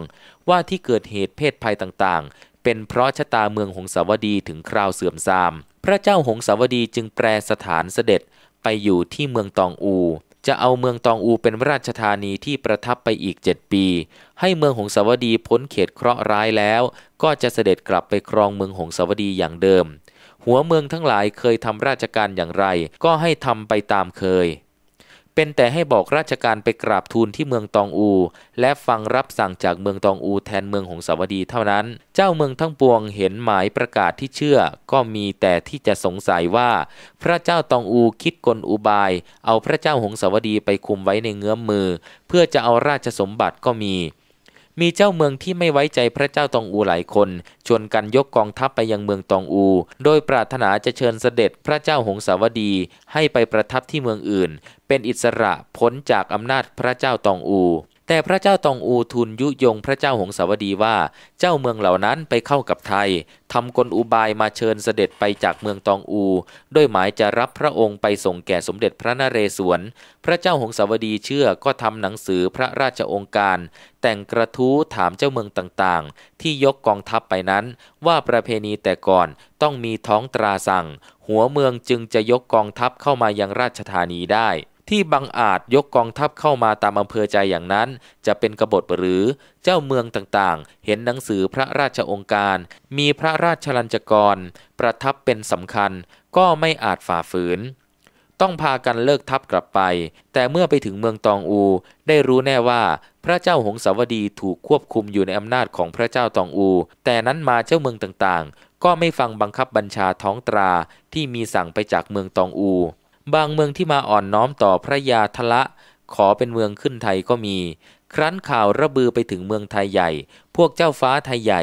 ว่าที่เกิดเหตุเพศภัยต่างๆ เป็นเพราะชะตาเมืองหงสาวดีถึงคราวเสื่อมทราม พระเจ้าหงสาวดีจึงแปรสถานเสด็จไปอยู่ที่เมืองตองอูจะเอาเมืองตองอูเป็นราชธานีที่ประทับไปอีกเจ็ดปี ให้เมืองหงสาวดีพ้นเขตเคราะห์ร้ายแล้ว ก็จะเสด็จกลับไปครองเมืองหงสาวดีอย่างเดิม หัวเมืองทั้งหลายเคยทำราชการอย่างไร ก็ให้ทำไปตามเคยเป็นแต่ให้บอกราชการไปกราบทูลที่เมืองตองอู และฟังรับสั่งจากเมืองตองอูแทนเมืองหงสาวดีเท่านั้น เจ้าเมืองทั้งปวงเห็นหมายประกาศที่เชื่อ ก็มีแต่ที่จะสงสัยว่า พระเจ้าตองอูคิดกลอุบาย เอาพระเจ้าหงสาวดีไปคุมไว้ในเงื้อมมือ เพื่อจะเอาราชสมบัติก็มีมีเจ้าเมืองที่ไม่ไว้ใจพระเจ้าตองอูหลายคนชวนกันยกกองทัพไปยังเมืองตองอู โดยปรารถนาจะเชิญเสด็จพระเจ้าหงสาวดี ให้ไปประทับที่เมืองอื่น เป็นอิสระพ้นจากอำนาจพระเจ้าตองอูแต่พระเจ้าตองอูทุนยุยงพระเจ้าหงสาวดีว่าเจ้าเมืองเหล่านั้นไปเข้ากับไทย ทำกลอุบายมาเชิญเสด็จไปจากเมืองตองอูด้วยหมายจะรับพระองค์ไปส่งแก่สมเด็จพระนเรศวร พระเจ้าหงสาวดีเชื่อก็ทำหนังสือพระราชองค์การแต่งกระทู้ ถามเจ้าเมืองต่างๆ ที่ยกกองทัพไปนั้น ว่าประเพณีแต่ก่อนต้องมีท้องตราสั่ง หัวเมืองจึงจะยกกองทัพเข้ามายังราชธานีได้ที่บังอาจยกกองทัพเข้ามาตามอำเภอใจอย่างนั้น จะเป็นกบฏหรือเจ้าเมืองต่างๆเห็นหนังสือพระราชองค์การ มีพระราชลัญจกร ประทับเป็นสำคัญก็ไม่อาจฝ่าฝืน ต้องพากันเลิกทัพกลับไป แต่เมื่อไปถึงเมืองตองอู ได้รู้แน่ว่าพระเจ้าหงสาวดีถูกควบคุมอยู่ในอำนาจของพระเจ้าตองอู แต่นั้นมาเจ้าเมืองต่างๆ ก็ไม่ฟังบังคับบัญชาท้องตราที่มีสั่งไปจากเมืองตองอูบางเมืองที่มาอ่อนน้อมต่อพระยาทละ ขอเป็นเมืองขึ้นไทยก็มี ครั้นข่าวระบือไปถึงเมืองไทยใหญ่ พวกเจ้าฟ้าไทยใหญ่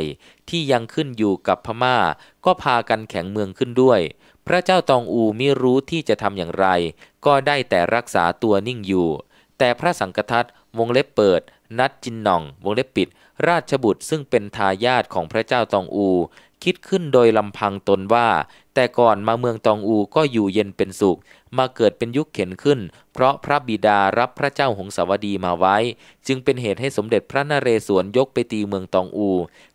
ที่ยังขึ้นอยู่กับพมา่า ก็พากันแข็งเมืองขึ้นด้วย พระเจ้าตองอูมิรู้ที่จะทำอย่างไร ก็ได้แต่รักษาตัวนิ่งอยู่ แต่พระสังกทัตวงเล็บเปิดนัดจินหน่องวงเล็บปิดราชบุตรซึ่งเป็นทายาทของพระเจ้าตองอูคิดขึ้นโดยลำพังตนว่า แต่ก่อนมาเมืองตองอูก็อยู่เย็นเป็นสุข มาเกิดเป็นยุคเข็นขึ้น เพราะพระบิดารับพระเจ้าหงสาวดีมาไว้ จึงเป็นเหตุให้สมเด็จพระนเรศวรยกไปตีเมืองตองอู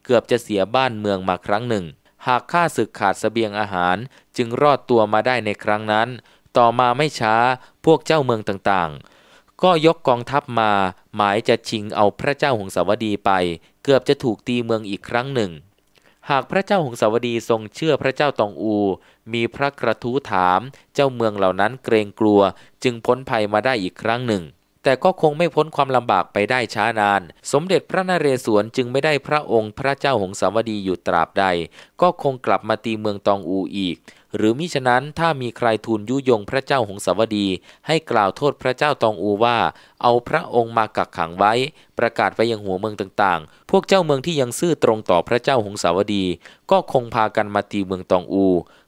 เกือบจะเสียบ้านเมืองมาครั้งหนึ่ง หากข้าศึกขาดสเสบียงอาหารจึงรอดตัวมาได้ในครั้งนั้น ต่อมาไม่ช้า พวกเจ้าเมืองต่างๆ ก็ยกกองทัพมา หมายจะชิงเอาพระเจ้าหงสาวดีไปเกือบจะถูกตีเมืองอีกครั้งหนึ่งหากพระเจ้าหงสาวดีทรงเชื่อพระเจ้าตองอูมีพระกระทู้ถามเจ้าเมืองเหล่านั้นเกรงกลัวจึงพ้นภัยมาได้อีกครั้งหนึ่ง แต่ก็คงไม่พ้นความลำบากไปได้ช้านาน สมเด็จพระนเรศวรจึงไม่ได้พระองค์พระเจ้าหงสาวดีอยู่ตราบใด ก็คงกลับมาตีเมืองตองอูอีกหรือมิฉะนั้นถ้ามีใครทูลยุยงพระเจ้าหงสาวดี ให้กล่าวโทษพระเจ้าตองอูว่า เอาพระองค์มากักขังไว้ ประกาศไปยังหัวเมืองต่าง ๆ พวกเจ้าเมืองที่ยังซื่อตรงต่อพระเจ้าหงสาวดี ก็คงพากันมาตีเมืองตองอู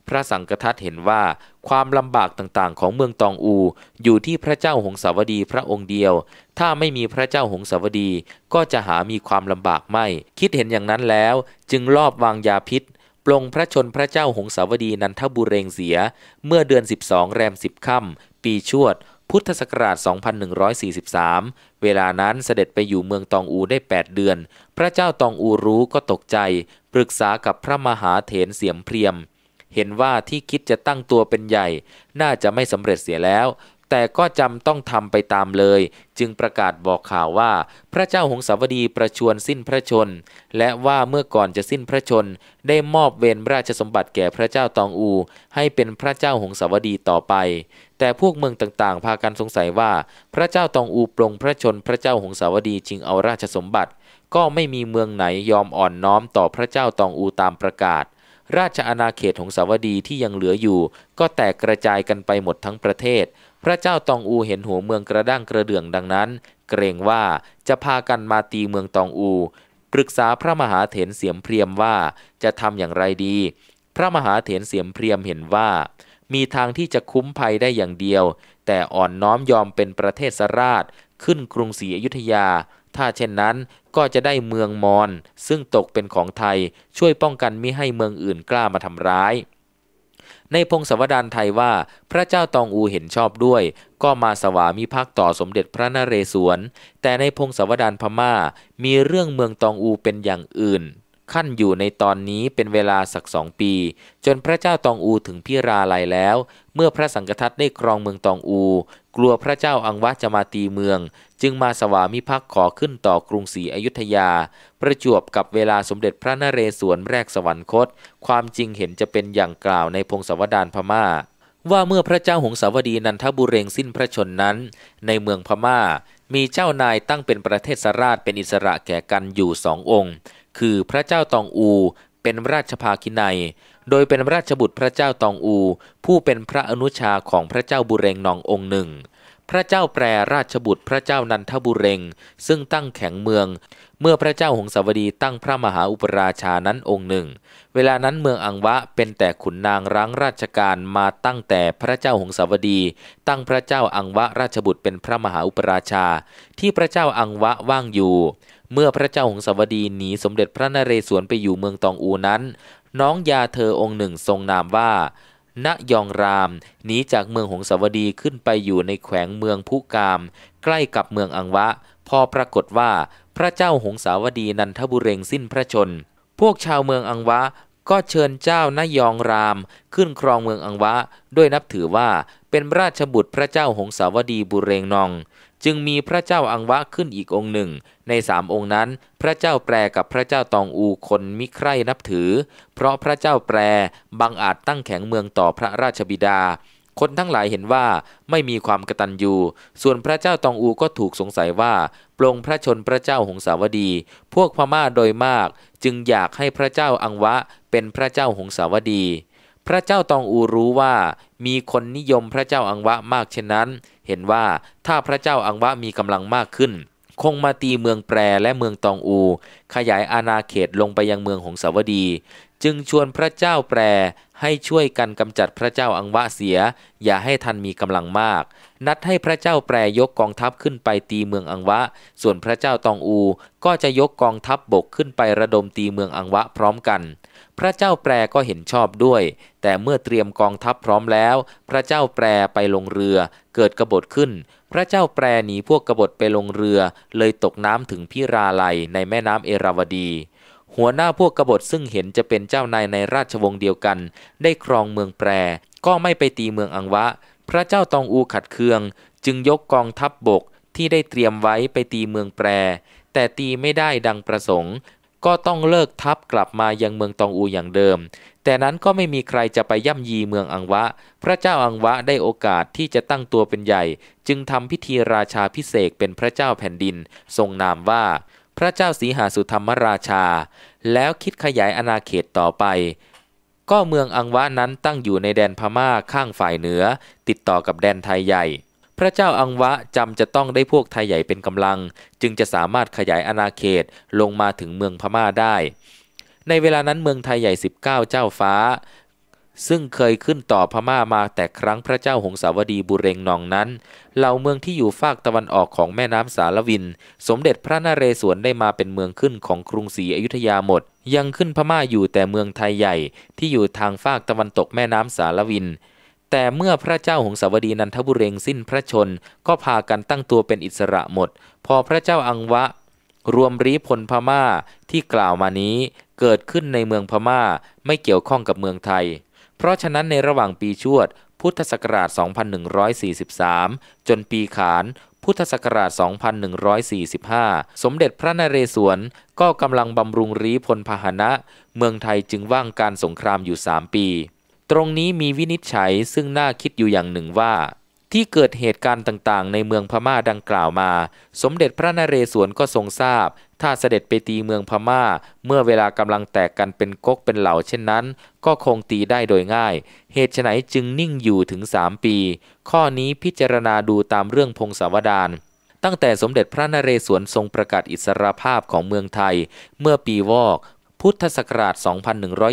พระสังกทัตเห็นว่าความลำบากต่างๆ ของเมืองตองอู อยู่ที่พระเจ้าหงสาวดีพระองค์เดียว ถ้าไม่มีพระเจ้าหงสาวดีก็จะหามีความลำบากไม่ คิดเห็นอย่างนั้นแล้วจึงลอบวางยาพิษปลงพระชนพระเจ้าหงสาวดีนันทบุเรงเสีย เมื่อเดือน12 แรม10ค่ำปีชวด พุทธศักราช 2143 เวลานั้นเสด็จไปอยู่เมืองตองอูได้ 8 เดือน พระเจ้าตองอูรู้ก็ตกใจ ปรึกษากับพระมหาเถรเสียมเพียม เห็นว่าที่คิดจะตั้งตัวเป็นใหญ่ น่าจะไม่สำเร็จเสียแล้วแต่ก็จำต้องทำไปตามเลย จึงประกาศบอกข่าวว่าพระเจ้าหงสาวดีประชวรสิ้นพระชน และว่าเมื่อก่อนจะสิ้นพระชน ได้มอบเวรราชสมบัติแก่พระเจ้าตองอู ให้เป็นพระเจ้าหงสาวดีต่อไป แต่พวกเมืองต่างๆ พากันสงสัยว่าพระเจ้าตองอูปรงพระชนพระเจ้าหงสาวดีชิงเอาราชสมบัติ ก็ไม่มีเมืองไหนยอมอ่อนน้อมต่อพระเจ้าตองอูตามประกาศ ราชอาณาเขตของสาวดีที่ยังเหลืออยู่ ก็แตกกระจายกันไปหมดทั้งประเทศพระเจ้าตองอูเห็นหัวเมืองกระด้างกระเดื่องดังนั้นเกรงว่าจะพากันมาตีเมืองตองอู ปรึกษาพระมหาเถนเสียมเพียมว่าจะทำอย่างไรดี พระมหาเถนเสียมเพียมเห็นว่ามีทางที่จะคุ้มภัยได้อย่างเดียว แต่อ่อนน้อมยอมเป็นประเทศสราชขึ้นกรุงศรีอยุธยา ถ้าเช่นนั้นก็จะได้เมืองมอนซึ่งตกเป็นของไทยช่วยป้องกันมิให้เมืองอื่นกล้ามาทำร้ายในพงศวดานไทยว่าพระเจ้าตองอูเห็นชอบด้วย ก็มาสวามิภักดิ์ต่อสมเด็จพระนเรศวร แต่ในพงศวดานพมา่ามีเรื่องเมืองตองอูเป็นอย่างอื่นขั้นอยู่ในตอนนี้เป็นเวลาสักสองปี จนพระเจ้าตองอูถึงพิราลัยแล้ว เมื่อพระสังกทัตได้ครองเมืองตองอู กลัวพระเจ้าอังวะจะมาตีเมือง จึงมาสวามิภักดิ์ขอขึ้นต่อกรุงศรีอยุธยา ประจวบกับเวลาสมเด็จพระนเรศวรแรกสวรรคต ความจริงเห็นจะเป็นอย่างกล่าวในพงศาวดารพมา่า ว่าเมื่อพระเจ้าหงสาวดีนันทบุเรงสิ้นพระชนนั้น ในเมืองพมา่า มีเจ้านายตั้งเป็นประเทศสราชเป็นอิสระแก่กันอยู่สององค์คือพระเจ้าตองอูเป็นราชภาคินัยโดยเป็นราชบุตรพระเจ้าตองอู ผู้เป็นพระอนุชาของพระเจ้าบุเรงนององค์หนึ่ง พระเจ้าแปรราชบุตรพระเจ้านันทบุเรง ซึ่งตั้งแข็งเมือง เมื่อพระเจ้าหงสาวดีตั้งพระมหาอุปราชานั้นองค์หนึ่ง เวลานั้นเมืองอังวะเป็นแต่ขุนนางร้างราชการมาตั้งแต่พระเจ้าหงสาวดีตั้งพระเจ้าอังวะราชบุตรเป็นพระมหาอุปราชา ที่พระเจ้าอังวะว่างอยู่เมื่อพระเจ้าหงสาวดีหนีสมเด็จพระนเรศวรไปอยู่เมืองตองอูนั้น น้องยาเธอองค์หนึ่งทรงนามว่า ณยองรามหนีจากเมืองหงสาวดีขึ้นไปอยู่ในแขวงเมืองพุกาม ใกล้กับเมืองอังวะ พอปรากฏว่าพระเจ้าหงสาวดีนันทบุเรงสิ้นพระชน พวกชาวเมืองอังวะก็เชิญเจ้าณยองราม ขึ้นครองเมืองอังวะด้วยนับถือว่าเป็นราชบุตรพระเจ้าหงสาวดีบุเรงนองจึงมีพระเจ้าอังวะขึ้นอีกองค์หนึ่ง ในสามองค์นั้น พระเจ้าแปรกับพระเจ้าตองอูคนมิใคร่นับถือเพราะพระเจ้าแปร บังอาจตั้งแข็งเมืองต่อพระราชบิดา คนทั้งหลายเห็นว่าไม่มีความกตัญญูส่วนพระเจ้าตองอูก็ถูกสงสัยว่าปลงพระชนพระเจ้าหงสาวดี พวกพม่าโดยมากจึงอยากให้พระเจ้าอังวะเป็นพระเจ้าหงสาวดีพระเจ้าตองอูรู้ว่า มีคนนิยมพระเจ้าอังวะมากเช่นนั้น เห็นว่าถ้าพระเจ้าอังวะมีกำลังมากขึ้น คงมาตีเมืองแปรและเมืองตองอู ขยายอาณาเขตลงไปยังเมืองของสาวดี จึงชวนพระเจ้าแปร ให้ช่วยกันกำจัดพระเจ้าอังวะเสียอย่าให้ท่านมีกำลังมาก นัดให้พระเจ้าแปรยก กองทัพขึ้นไปตีเมืองอังวะ ส่วนพระเจ้าตองอูก็จะยกกองทัพบบกขึ้นไประดมตีเมืองอังวะพร้อมกันพระเจ้าแปรก็เห็นชอบด้วย แต่เมื่อเตรียมกองทัพพร้อมแล้ว พระเจ้าแปรไปลงเรือ เกิดกบฏขึ้น พระเจ้าแปรหนีพวกกบฏไปลงเรือเลยตกน้ำถึงพิราลัยในแม่น้ำเอราวดี หัวหน้าพวกกบฏซึ่งเห็นจะเป็นเจ้านายในราชวงศ์เดียวกัน ได้ครองเมืองแปร ก็ไม่ไปตีเมืองอังวะ พระเจ้าตองอูขัดเคือง จึงยกกองทัพบบกที่ได้เตรียมไว้ไปตีเมืองแปร แต่ตีไม่ได้ดังประสงค์ก็ต้องเลิกทับกลับมายังเมืองตองอูอย่างเดิม แต่นั้นก็ไม่มีใครจะไปย่ำยีเมืองอังวะ พระเจ้าอังวะได้โอกาสที่จะตั้งตัวเป็นใหญ่ จึงทำพิธีราชาพิเศษเป็นพระเจ้าแผ่นดิน ทรงนามว่า พระเจ้าสีหาสุธรรมราชา แล้วคิดขยายอาณาเขตต่อไป ก็เมืองอังวะนั้นตั้งอยู่ในแดนพม่าข้างฝ่ายเหนือ ติดต่อกับแดนไทยใหญ่พระเจ้าอังวะจำจะต้องได้พวกไทยใหญ่เป็นกำลัง จึงจะสามารถขยายอาณาเขตลงมาถึงเมืองพม่าได้ ในเวลานั้นเมืองไทยใหญ่ 19 เจ้าฟ้า ซึ่งเคยขึ้นต่อพม่ามาแต่ครั้งพระเจ้าหงสาวดีบุเรงนองนั้นเหล่าเมืองที่อยู่ฝากตะวันออกของแม่น้ำสารวิน สมเด็จพระนเรศวรได้มาเป็นเมืองขึ้นของกรุงศรีอยุธยาหมด ยังขึ้นพม่าอยู่แต่เมืองไทยใหญ่ ที่อยู่ทางฝากตะวันตกแม่น้ำสารวินแต่เมื่อพระเจ้าหงสาวดีนันทบุเรงสิ้นพระชน ก็พากันตั้งตัวเป็นอิสระหมด พอพระเจ้าอังวะ รวมรีพลพม่าที่กล่าวมานี้เกิดขึ้นในเมืองพม่าไม่เกี่ยวข้องกับเมืองไทย เพราะฉะนั้นในระหว่างปีชวด พุทธศักราช 2143 จนปีขาน พุทธศักราช 2145 สมเด็จพระนเรศวรก็กำลังบำรุงรีพลพหนะเมืองไทยจึงว่างการสงครามอยู่3ปีตรงนี้มีวินิจฉัยซึ่งน่าคิดอยู่อย่างหนึ่งว่า ที่เกิดเหตุการณ์ต่างๆในเมืองพม่าดังกล่าวมา สมเด็จพระนเรศวรก็ทรงทราบ ถ้าเสด็จไปตีเมืองพม่า เมื่อเวลากำลังแตกกันเป็นก๊กเป็นเหล่าเช่นนั้น ก็คงตีได้โดยง่าย เหตุไฉนจึงนิ่งอยู่ถึงสามปี ข้อนี้พิจารณาดูตามเรื่องพงศาวดารตั้งแต่สมเด็จพระนเรศวรทรงประกาศอิสรภาพของเมืองไทย เมื่อปีวอกพุทธศักราช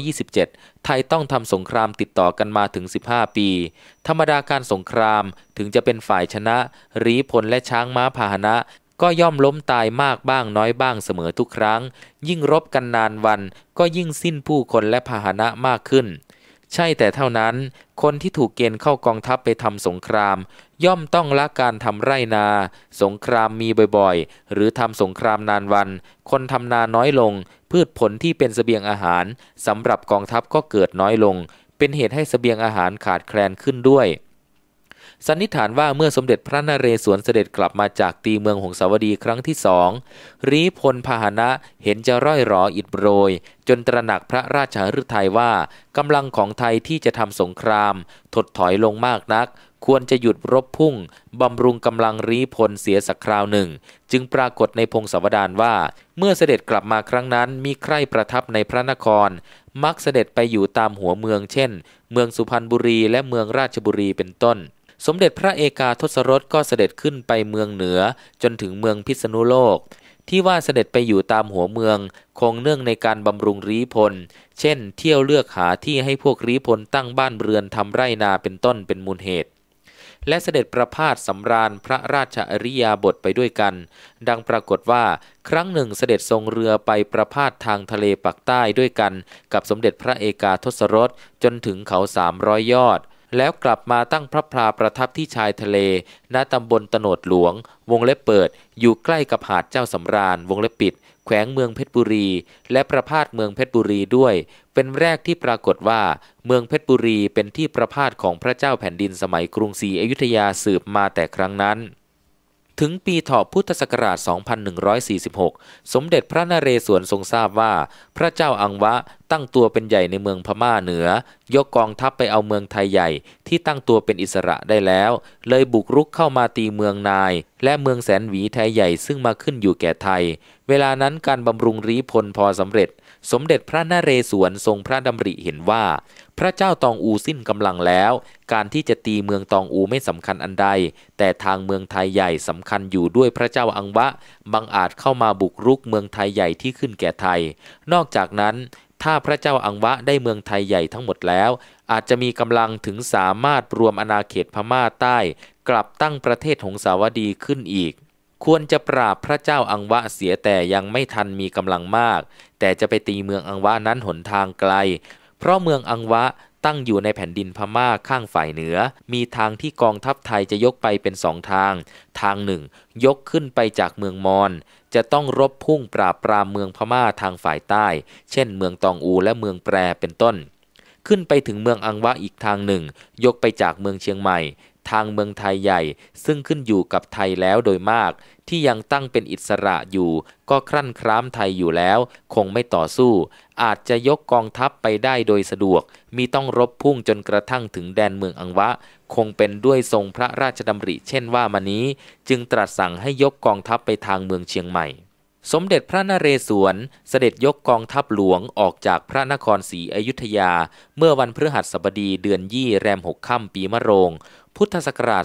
2127 ไทยต้องทำสงครามติดต่อกันมาถึง 15 ปี ธรรมดาการสงครามถึงจะเป็นฝ่ายชนะ รีพลและช้างม้าพาหนะ ก็ย่อมล้มตายมากบ้างน้อยบ้างเสมอทุกครั้ง ยิ่งรบกันนานวันก็ยิ่งสิ้นผู้คนและพาหนะมากขึ้นใช่แต่เท่านั้น คนที่ถูกเกณฑ์เข้ากองทัพไปทำสงคราม ย่อมต้องละการทำไรนา สงครามมีบ่อยๆ หรือทำสงครามนานวัน คนทำนาน้อยลง พืชผลที่เป็นสเสบียงอาหาร สำหรับกองทัพก็เกิดน้อยลง เป็นเหตุให้สเสบียงอาหารขาดแคลนขึ้นด้วยสันนิษฐานว่าเมื่อสมเด็จพระนเรศวรเสด็จกลับมาจากตีเมืองหงสาวดีครั้งที่สองรีพลพาหนะเห็นจะร่อยหรออิดโรย จนตระหนักพระราชาฤทัยว่า กำลังของไทยที่จะทำสงครามถดถอยลงมากนัก ควรจะหยุดรบพุ่ง บำรุงกำลังรีพลเสียสักคราวหนึ่ง จึงปรากฏในพงศาวดารว่า เมื่อเสด็จกลับมาครั้งนั้น มีใครประทับในพระนคร มักเสด็จไปอยู่ตามหัวเมือง เช่น เมืองสุพรรณบุรีและเมืองราชบุรีเป็นต้นสมเด็จพระเอกาทศรสก็เสด็จขึ้นไปเมืองเหนือจนถึงเมืองพิษณุโลก ที่ว่าเสด็จไปอยู่ตามหัวเมือง คงเนื่องในการบำรุงรีพลเช่น เที่ยวเลือกหาที่ให้พวกรีพลตั้งบ้านเรือนทำไร่นาเป็นต้นเป็นมูลเหตุ และเสด็จประพาสสำราญพระราชอริยาบทไปด้วยกัน ดังปรากฏว่าครั้งหนึ่งเสด็จทรงเรือไปประพาสทางทะเลปักใต้ด้วยกัน กับสมเด็จพระเอกาทศรสจนถึงเขาสามร้อยยอดแล้วกลับมาตั้งพระพราประทับที่ชายทะเล ณ ตำบลตโนดหลวง วงเล็บเปิด อยู่ใกล้กับหาดเจ้าสำราญ วงเล็บปิด แขวงเมืองเพชรบุรี และประพาสเมืองเพชรบุรีด้วย เป็นแรกที่ปรากฏว่า เมืองเพชรบุรี เป็นที่ประพาสของพระเจ้าแผ่นดินสมัยกรุงศรีอยุธยาสืบมาแต่ครั้งนั้นถึงปีถอพุทธศักราช 2146 สมเด็จพระนเรศวรทรงทราบว่า พระเจ้าอังวะตั้งตัวเป็นใหญ่ในเมืองพม่าเหนือ ยกกองทัพไปเอาเมืองไทยใหญ่ ที่ตั้งตัวเป็นอิสระได้แล้ว เลยบุกรุกเข้ามาตีเมืองนาย และเมืองแสนหวีไทยใหญ่ซึ่งมาขึ้นอยู่แก่ไทย เวลานั้นการบำรุงรีพลพอสำเร็จ สมเด็จพระนเรศวรทรงพระดำริเห็นว่าพระเจ้าตองอูสิ้นกำลังแล้ว การที่จะตีเมืองตองอูไม่สำคัญอันใด แต่ทางเมืองไทยใหญ่สำคัญอยู่ด้วยพระเจ้าอังวะบังอาจเข้ามาบุกรุกเมืองไทยใหญ่ที่ขึ้นแก่ไทย นอกจากนั้น ถ้าพระเจ้าอังวะได้เมืองไทยใหญ่ทั้งหมดแล้ว อาจจะมีกำลังถึงสามารถรวมอาณาเขตพม่าใต้ กลับตั้งประเทศหงสาวดีขึ้นอีก ควรจะปราบพระเจ้าอังวะเสียแต่ยังไม่ทันมีกำลังมาก แต่จะไปตีเมืองอังวะนั้นหนทางไกลเพราะเมืองอังวะตั้งอยู่ในแผ่นดินพม่าข้างฝ่ายเหนือ มีทางที่กองทัพไทยจะยกไปเป็นสองทาง ทางหนึ่ง ยกขึ้นไปจากเมืองมอน จะต้องรบพุ่งปราบปรามเมืองพม่าทางฝ่ายใต้ เช่น เมืองตองอูและเมืองแปรเป็นต้น ขึ้นไปถึงเมืองอังวะอีกทางหนึ่ง ยกไปจากเมืองเชียงใหม่ทางเมืองไทยใหญ่ซึ่งขึ้นอยู่กับไทยแล้วโดยมาก ที่ยังตั้งเป็นอิสระอยู่ ก็ครั่นคร้ามไทยอยู่แล้ว คงไม่ต่อสู้ อาจจะยกกองทัพไปได้โดยสะดวก มีต้องรบพุ่งจนกระทั่งถึงแดนเมืองอังวะ คงเป็นด้วยทรงพระราชดำริเช่นว่ามานี้จึงตรัสสั่งให้ยกกองทัพไปทางเมืองเชียงใหม่ สมเด็จพระนเรศวรเสด็จยกกองทัพหลวงออกจากพระนครศรีอยุธยา เมื่อวันพฤหัสบดีเดือนยี่แรมหกค่ำปีมะโรงพุทธศักราช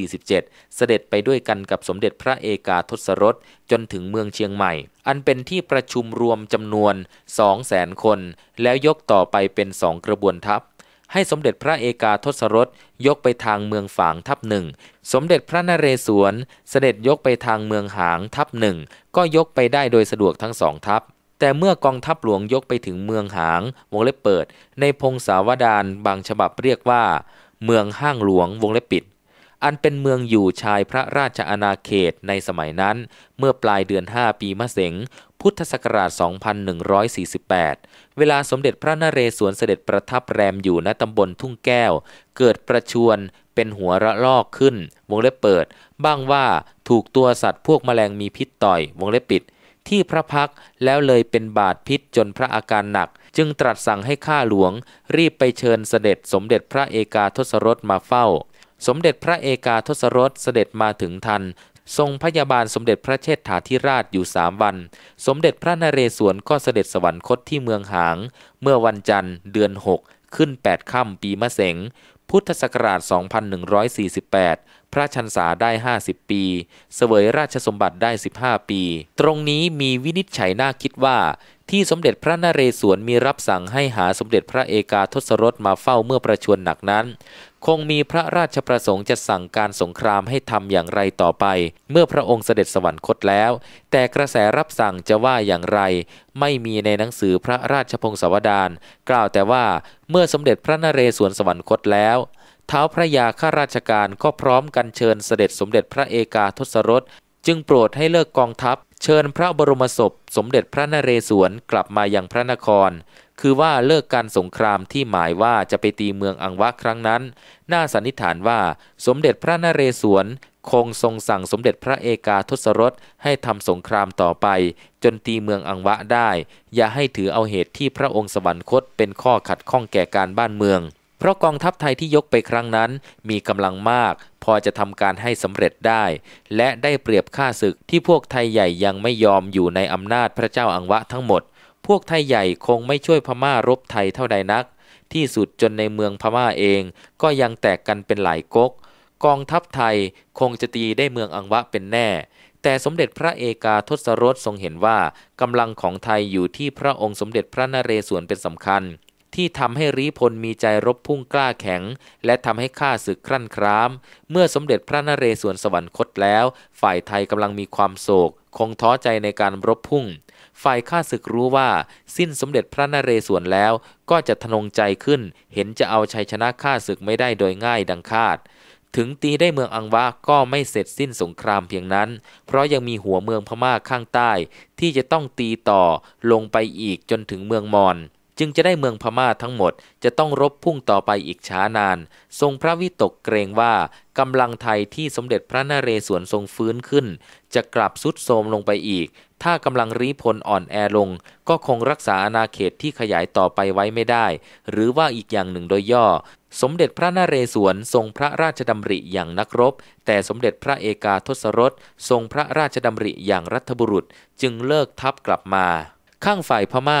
2147 เสด็จไปด้วยกันกับสมเด็จพระเอกาทศรสจนถึงเมืองเชียงใหม่ อันเป็นที่ประชุมรวมจำนวน 200,000คน แล้วยกต่อไปเป็นสองกระบวนทัพ ให้สมเด็จพระเอกาทศรสยกไปทางเมืองฝางทับหนึ่ง สมเด็จพระนเรศวรเสด็จยกไปทางเมืองหางทับหนึ่ง ก็ยกไปได้โดยสะดวกทั้งสองทัพ แต่เมื่อกองทัพหลวงยกไปถึงเมืองหางวงเล็บเปิด ในพงศาวดารบางฉบับเรียกว่าเมืองห้างหลวงวงเล็บปิด อันเป็นเมืองอยู่ชายพระราชอาณาเขตในสมัยนั้น เมื่อปลายเดือน 5 ปีมะเสง พุทธศักราช 2148 เวลาสมเด็จพระนเรศวรเสด็จประทับแรมอยู่ณตำบลทุ่งแก้ว เกิดประชวนเป็นหัวระลอกขึ้น วงเล็บเปิด บ้างว่าถูกตัวสัตว์พวกมแมลงมีพิษต่อยวงเล็บปิด ที่พระพักแล้วเลยเป็นบาดพิษจนพระอาการหนักจึงตรัสสั่งให้ข้าหลวง รีบไปเชิญเสด็จสมเด็จพระเอกาทศรสมาเฝ้า สมเด็จพระเอกาทศรสเสด็จมาถึงทัน ทรงพยาบาลสมเด็จพระเชษฐาธิราชอยู่สามวัน สมเด็จพระนเรศวรก็เสด็จสวรรคตที่เมืองหาง เมื่อวันจันทร์เดือน 6 ขึ้น 8 ค่ำ ปีมะเสงพุทธศักราช 2148 พระชันษาได้ 50 ปี เสวยราชสมบัติได้ 15 ปี ตรงนี้มีวินิจฉัยน่าคิดว่าที่สมเด็จพระนเรศวรมีรับสั่งให้หาสมเด็จพระเอกาทศรสมาเฝ้าเมื่อประชวรหนักนั้น คงมีพระราชประสงค์จะสั่งการสงครามให้ทำอย่างไรต่อไป เมื่อพระองค์เสด็จสวรรคตแล้ว แต่กระแสรับสั่งจะว่าอย่างไร ไม่มีในหนังสือพระราชพงศาวดารกล่าวแต่ว่าเมื่อสมเด็จพระนเรศวรสวรรคตแล้วท้าวพระยาข้าราชการก็พร้อมกันเชิญเสด็จสมเด็จพระเอกาทศรสจึงโปรดให้เลิกกองทัพ เชิญพระบรมศพสมเด็จพระนเรศวรกลับมายัางพระนคร คือว่าเลิกการสงครามที่หมายว่าจะไปตีเมืองอังวะครั้งนั้น น่าสันนิษฐานว่า สมเด็จพระนเรศวรคงทรงสั่งสมเด็จพระเอกาทศรสให้ทำสงครามต่อไป จนตีเมืองอังวะได้ อย่าให้ถือเอาเหตุที่พระองค์สวรรคตเป็นข้อขัดข้องแก่การบ้านเมือง เพราะกองทัพไทยที่ยกไปครั้งนั้นมีกำลังมากพอจะทำการให้สำเร็จได้ และได้เปรียบค่าศึก ที่พวกไทยใหญ่ยังไม่ยอมอยู่ในอำนาจพระเจ้าอังวะทั้งหมด พวกไทยใหญ่คงไม่ช่วยพม่ารบไทยเท่าใดนัก ที่สุดจนในเมืองพม่าเองก็ยังแตกกันเป็นหลายก๊กกองทัพไทยคงจะตีได้เมืองอังวะเป็นแน่ แต่สมเด็จพระเอกาทศรสทรงเห็นว่ากำลังของไทยอยู่ที่พระองค์สมเด็จพระนเรศวรเป็นสำคัญที่ทำให้รีพลมีใจรบพุ่งกล้าแข็ง และทำให้ข้าศึกครั่นคราม เมื่อสมเด็จพระนเรศวรสวรรคตแล้ว ฝ่ายไทยกำลังมีความโศก คงท้อใจในการรบพุ่ง ฝ่ายข้าศึกรู้ว่า สิ้นสมเด็จพระนเรศวรแล้วก็จะทนงใจขึ้น เห็นจะเอาชัยชนะข้าศึกไม่ได้โดยง่ายดังคาด ถึงตีได้เมืองอังวะก็ไม่เสร็จสิ้นสงครามเพียงนั้น เพราะยังมีหัวเมืองพม่าข้างใต้ ที่จะต้องตีต่อลงไปอีกจนถึงเมืองมอนจึงจะได้เมืองพม่าทั้งหมด จะต้องรบพุ่งต่อไปอีกช้านาน ทรงพระวิตกเกรงว่ากำลังไทยที่สมเด็จพระนเรศวรทรงฟื้นขึ้น จะกลับสุดโทมลงไปอีก ถ้ากำลังรีพลอ่อนแอลง ก็คงรักษาอาณาเขตที่ขยายต่อไปไว้ไม่ได้ หรือว่าอีกอย่างหนึ่งโดยย่อ สมเด็จพระนเรศวรทรงพระราชดำริอย่างนักรบ แต่สมเด็จพระเอกาทศรสทรงพระราชดำริอย่างรัฐบุรุษ จึงเลิกทัพกลับมา ข้างฝ่ายพมา่า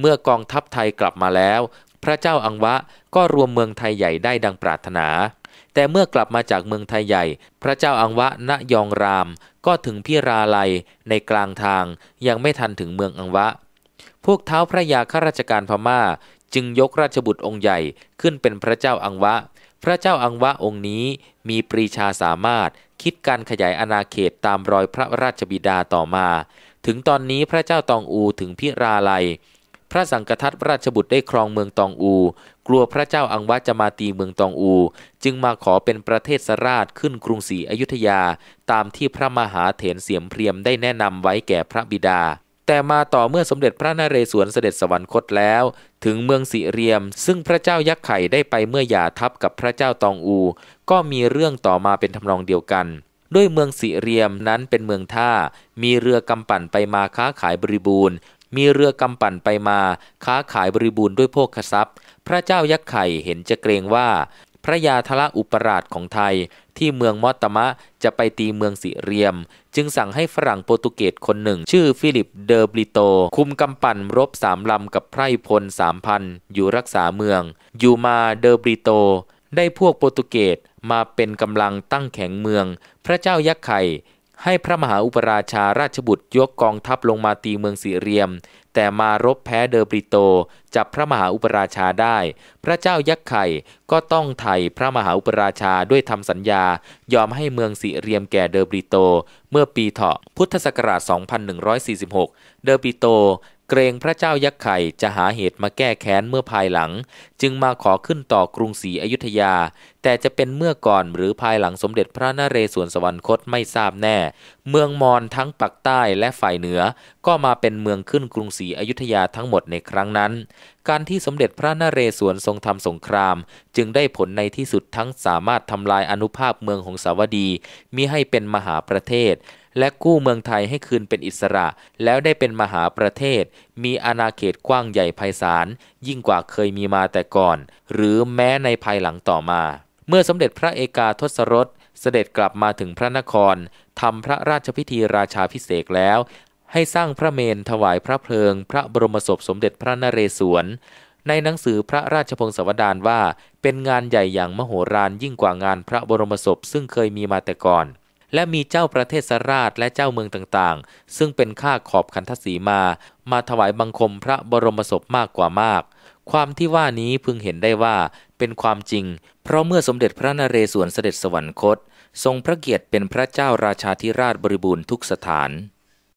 เมื่อกองทัพไทยกลับมาแล้ว พระเจ้าอังวะก็รวมเมืองไทยใหญ่ได้ดังปรารถนา แต่เมื่อกลับมาจากเมืองไทยใหญ่ พระเจ้าอังวะณยองรามก็ถึงพิราลัยในกลางทางยังไม่ทันถึงเมืองอังวะ พวกเท้าพระยาข้าราชการพมา่าจึงยกราชบุตรองค์ใหญ่ขึ้นเป็นพระเจ้าอังวะ พระเจ้าอังวะองค์นี้มีปรีชาสามารถคิดการขยายอาณาเขตตามรอยพระราชบิดาต่อมา ถึงตอนนี้พระเจ้าตองอูถึงพิราลัยพระสังกทัตราชบุตรได้ครองเมืองตองอู กลัวพระเจ้าอังวะจะมาตีเมืองตองอู จึงมาขอเป็นประเทศสราชขึ้นกรุงศรีอยุธยา ตามที่พระมหาเถรเสียมเพียมได้แนะนำไว้แก่พระบิดา แต่มาต่อเมื่อสมเด็จพระนเรศวรเสด็จสวรรคตแล้ว ถึงเมืองสิเรียม ซึ่งพระเจ้ายักษ์ไข่ได้ไปเมื่อยาทับกับพระเจ้าตองอูก็มีเรื่องต่อมาเป็นทำนองเดียวกัน ด้วยเมืองสิเรียมนั้นเป็นเมืองท่า มีเรือกำปั่นไปมาค้าขายบริบูรณ์มีเรือกำปั่นไปมา ค้าขายบริบูรณ์ด้วยโภคทรัพย์พระเจ้ายักษ์ไข่เห็นจะเกรงว่า พระยาธละอุปราชของไทย ที่เมืองมอตมะจะไปตีเมืองสิเรียม จึงสั่งให้ฝรั่งโปรตุเกสคนหนึ่ง ชื่อฟิลิปเดอบริโต คุมกำปั่นรบสามลำกับไพรพลสามพันอยู่รักษาเมืองอยู่มาเดอบริโต ได้พวกโปรตุเกสมาเป็นกำลังตั้งแข็งเมือง พระเจ้ายักษ์ไข่ให้พระมหาอุปราชาราชบุตรยกกองทัพลงมาตีเมืองสีเรียม แต่มารบแพ้เดอบริโตจับ พระมหาอุปราชาได้ พระเจ้ายักษ์ไข่ก็ต้องไถ่พระมหาอุปราชาด้วยทำสัญญายอมให้เมืองสีเรียมแก่เดอบริโต เมื่อปีเถาะพุทธศักราช 2146 เดอบริโตเกรงพระเจ้ายักษ์ไข่จะหาเหตุมาแก้แค้นเมื่อภายหลัง จึงมาขอขึ้นต่อกรุงศรีอยุธยา แต่จะเป็นเมื่อก่อนหรือภายหลังสมเด็จพระนเรศวรสวรรคตไม่ทราบแน่ เมืองมอญทั้งปักใต้และฝ่ายเหนือ ก็มาเป็นเมืองขึ้นกรุงศรีอยุธยาทั้งหมดในครั้งนั้น การที่สมเด็จพระนเรศวรทรงทำสงคราม จึงได้ผลในที่สุดทั้งสามารถทำลายอนุภาพเมืองของสาวดีมิให้เป็นมหาประเทศและกู้เมืองไทยให้คืนเป็นอิสระแล้วได้เป็นมหาประเทศ มีอาณาเขตกว้างใหญ่ไพศาลยิ่งกว่าเคยมีมาแต่ก่อน หรือแม้ในภายหลังต่อมา เมื่อสมเด็จพระเอกาทศรสเสด็จกลับมาถึงพระนครทำพระราชพิธีราชาพิเศษแล้ว ให้สร้างพระเมนถวายพระเพลิงพระบรมศพสมเด็จพระนเรศวร ในหนังสือพระราชพงศาวดารว่า เป็นงานใหญ่อย่างมโหฬารยิ่งกว่างานพระบรมศพซึ่งเคยมีมาแต่ก่อนและมีเจ้าประเทศสราชและเจ้าเมืองต่างๆ ซึ่งเป็นข้าขอบคันทศีมา มาถวายบังคมพระบรมศพมากกว่ามาก ความที่ว่านี้พึงเห็นได้ว่าเป็นความจริง เพราะเมื่อสมเด็จพระนเรศวรเสด็จสวรรคต ทรงพระเกียรติเป็นพระเจ้าราชาธิราชบริบูรณ์ทุกสถาน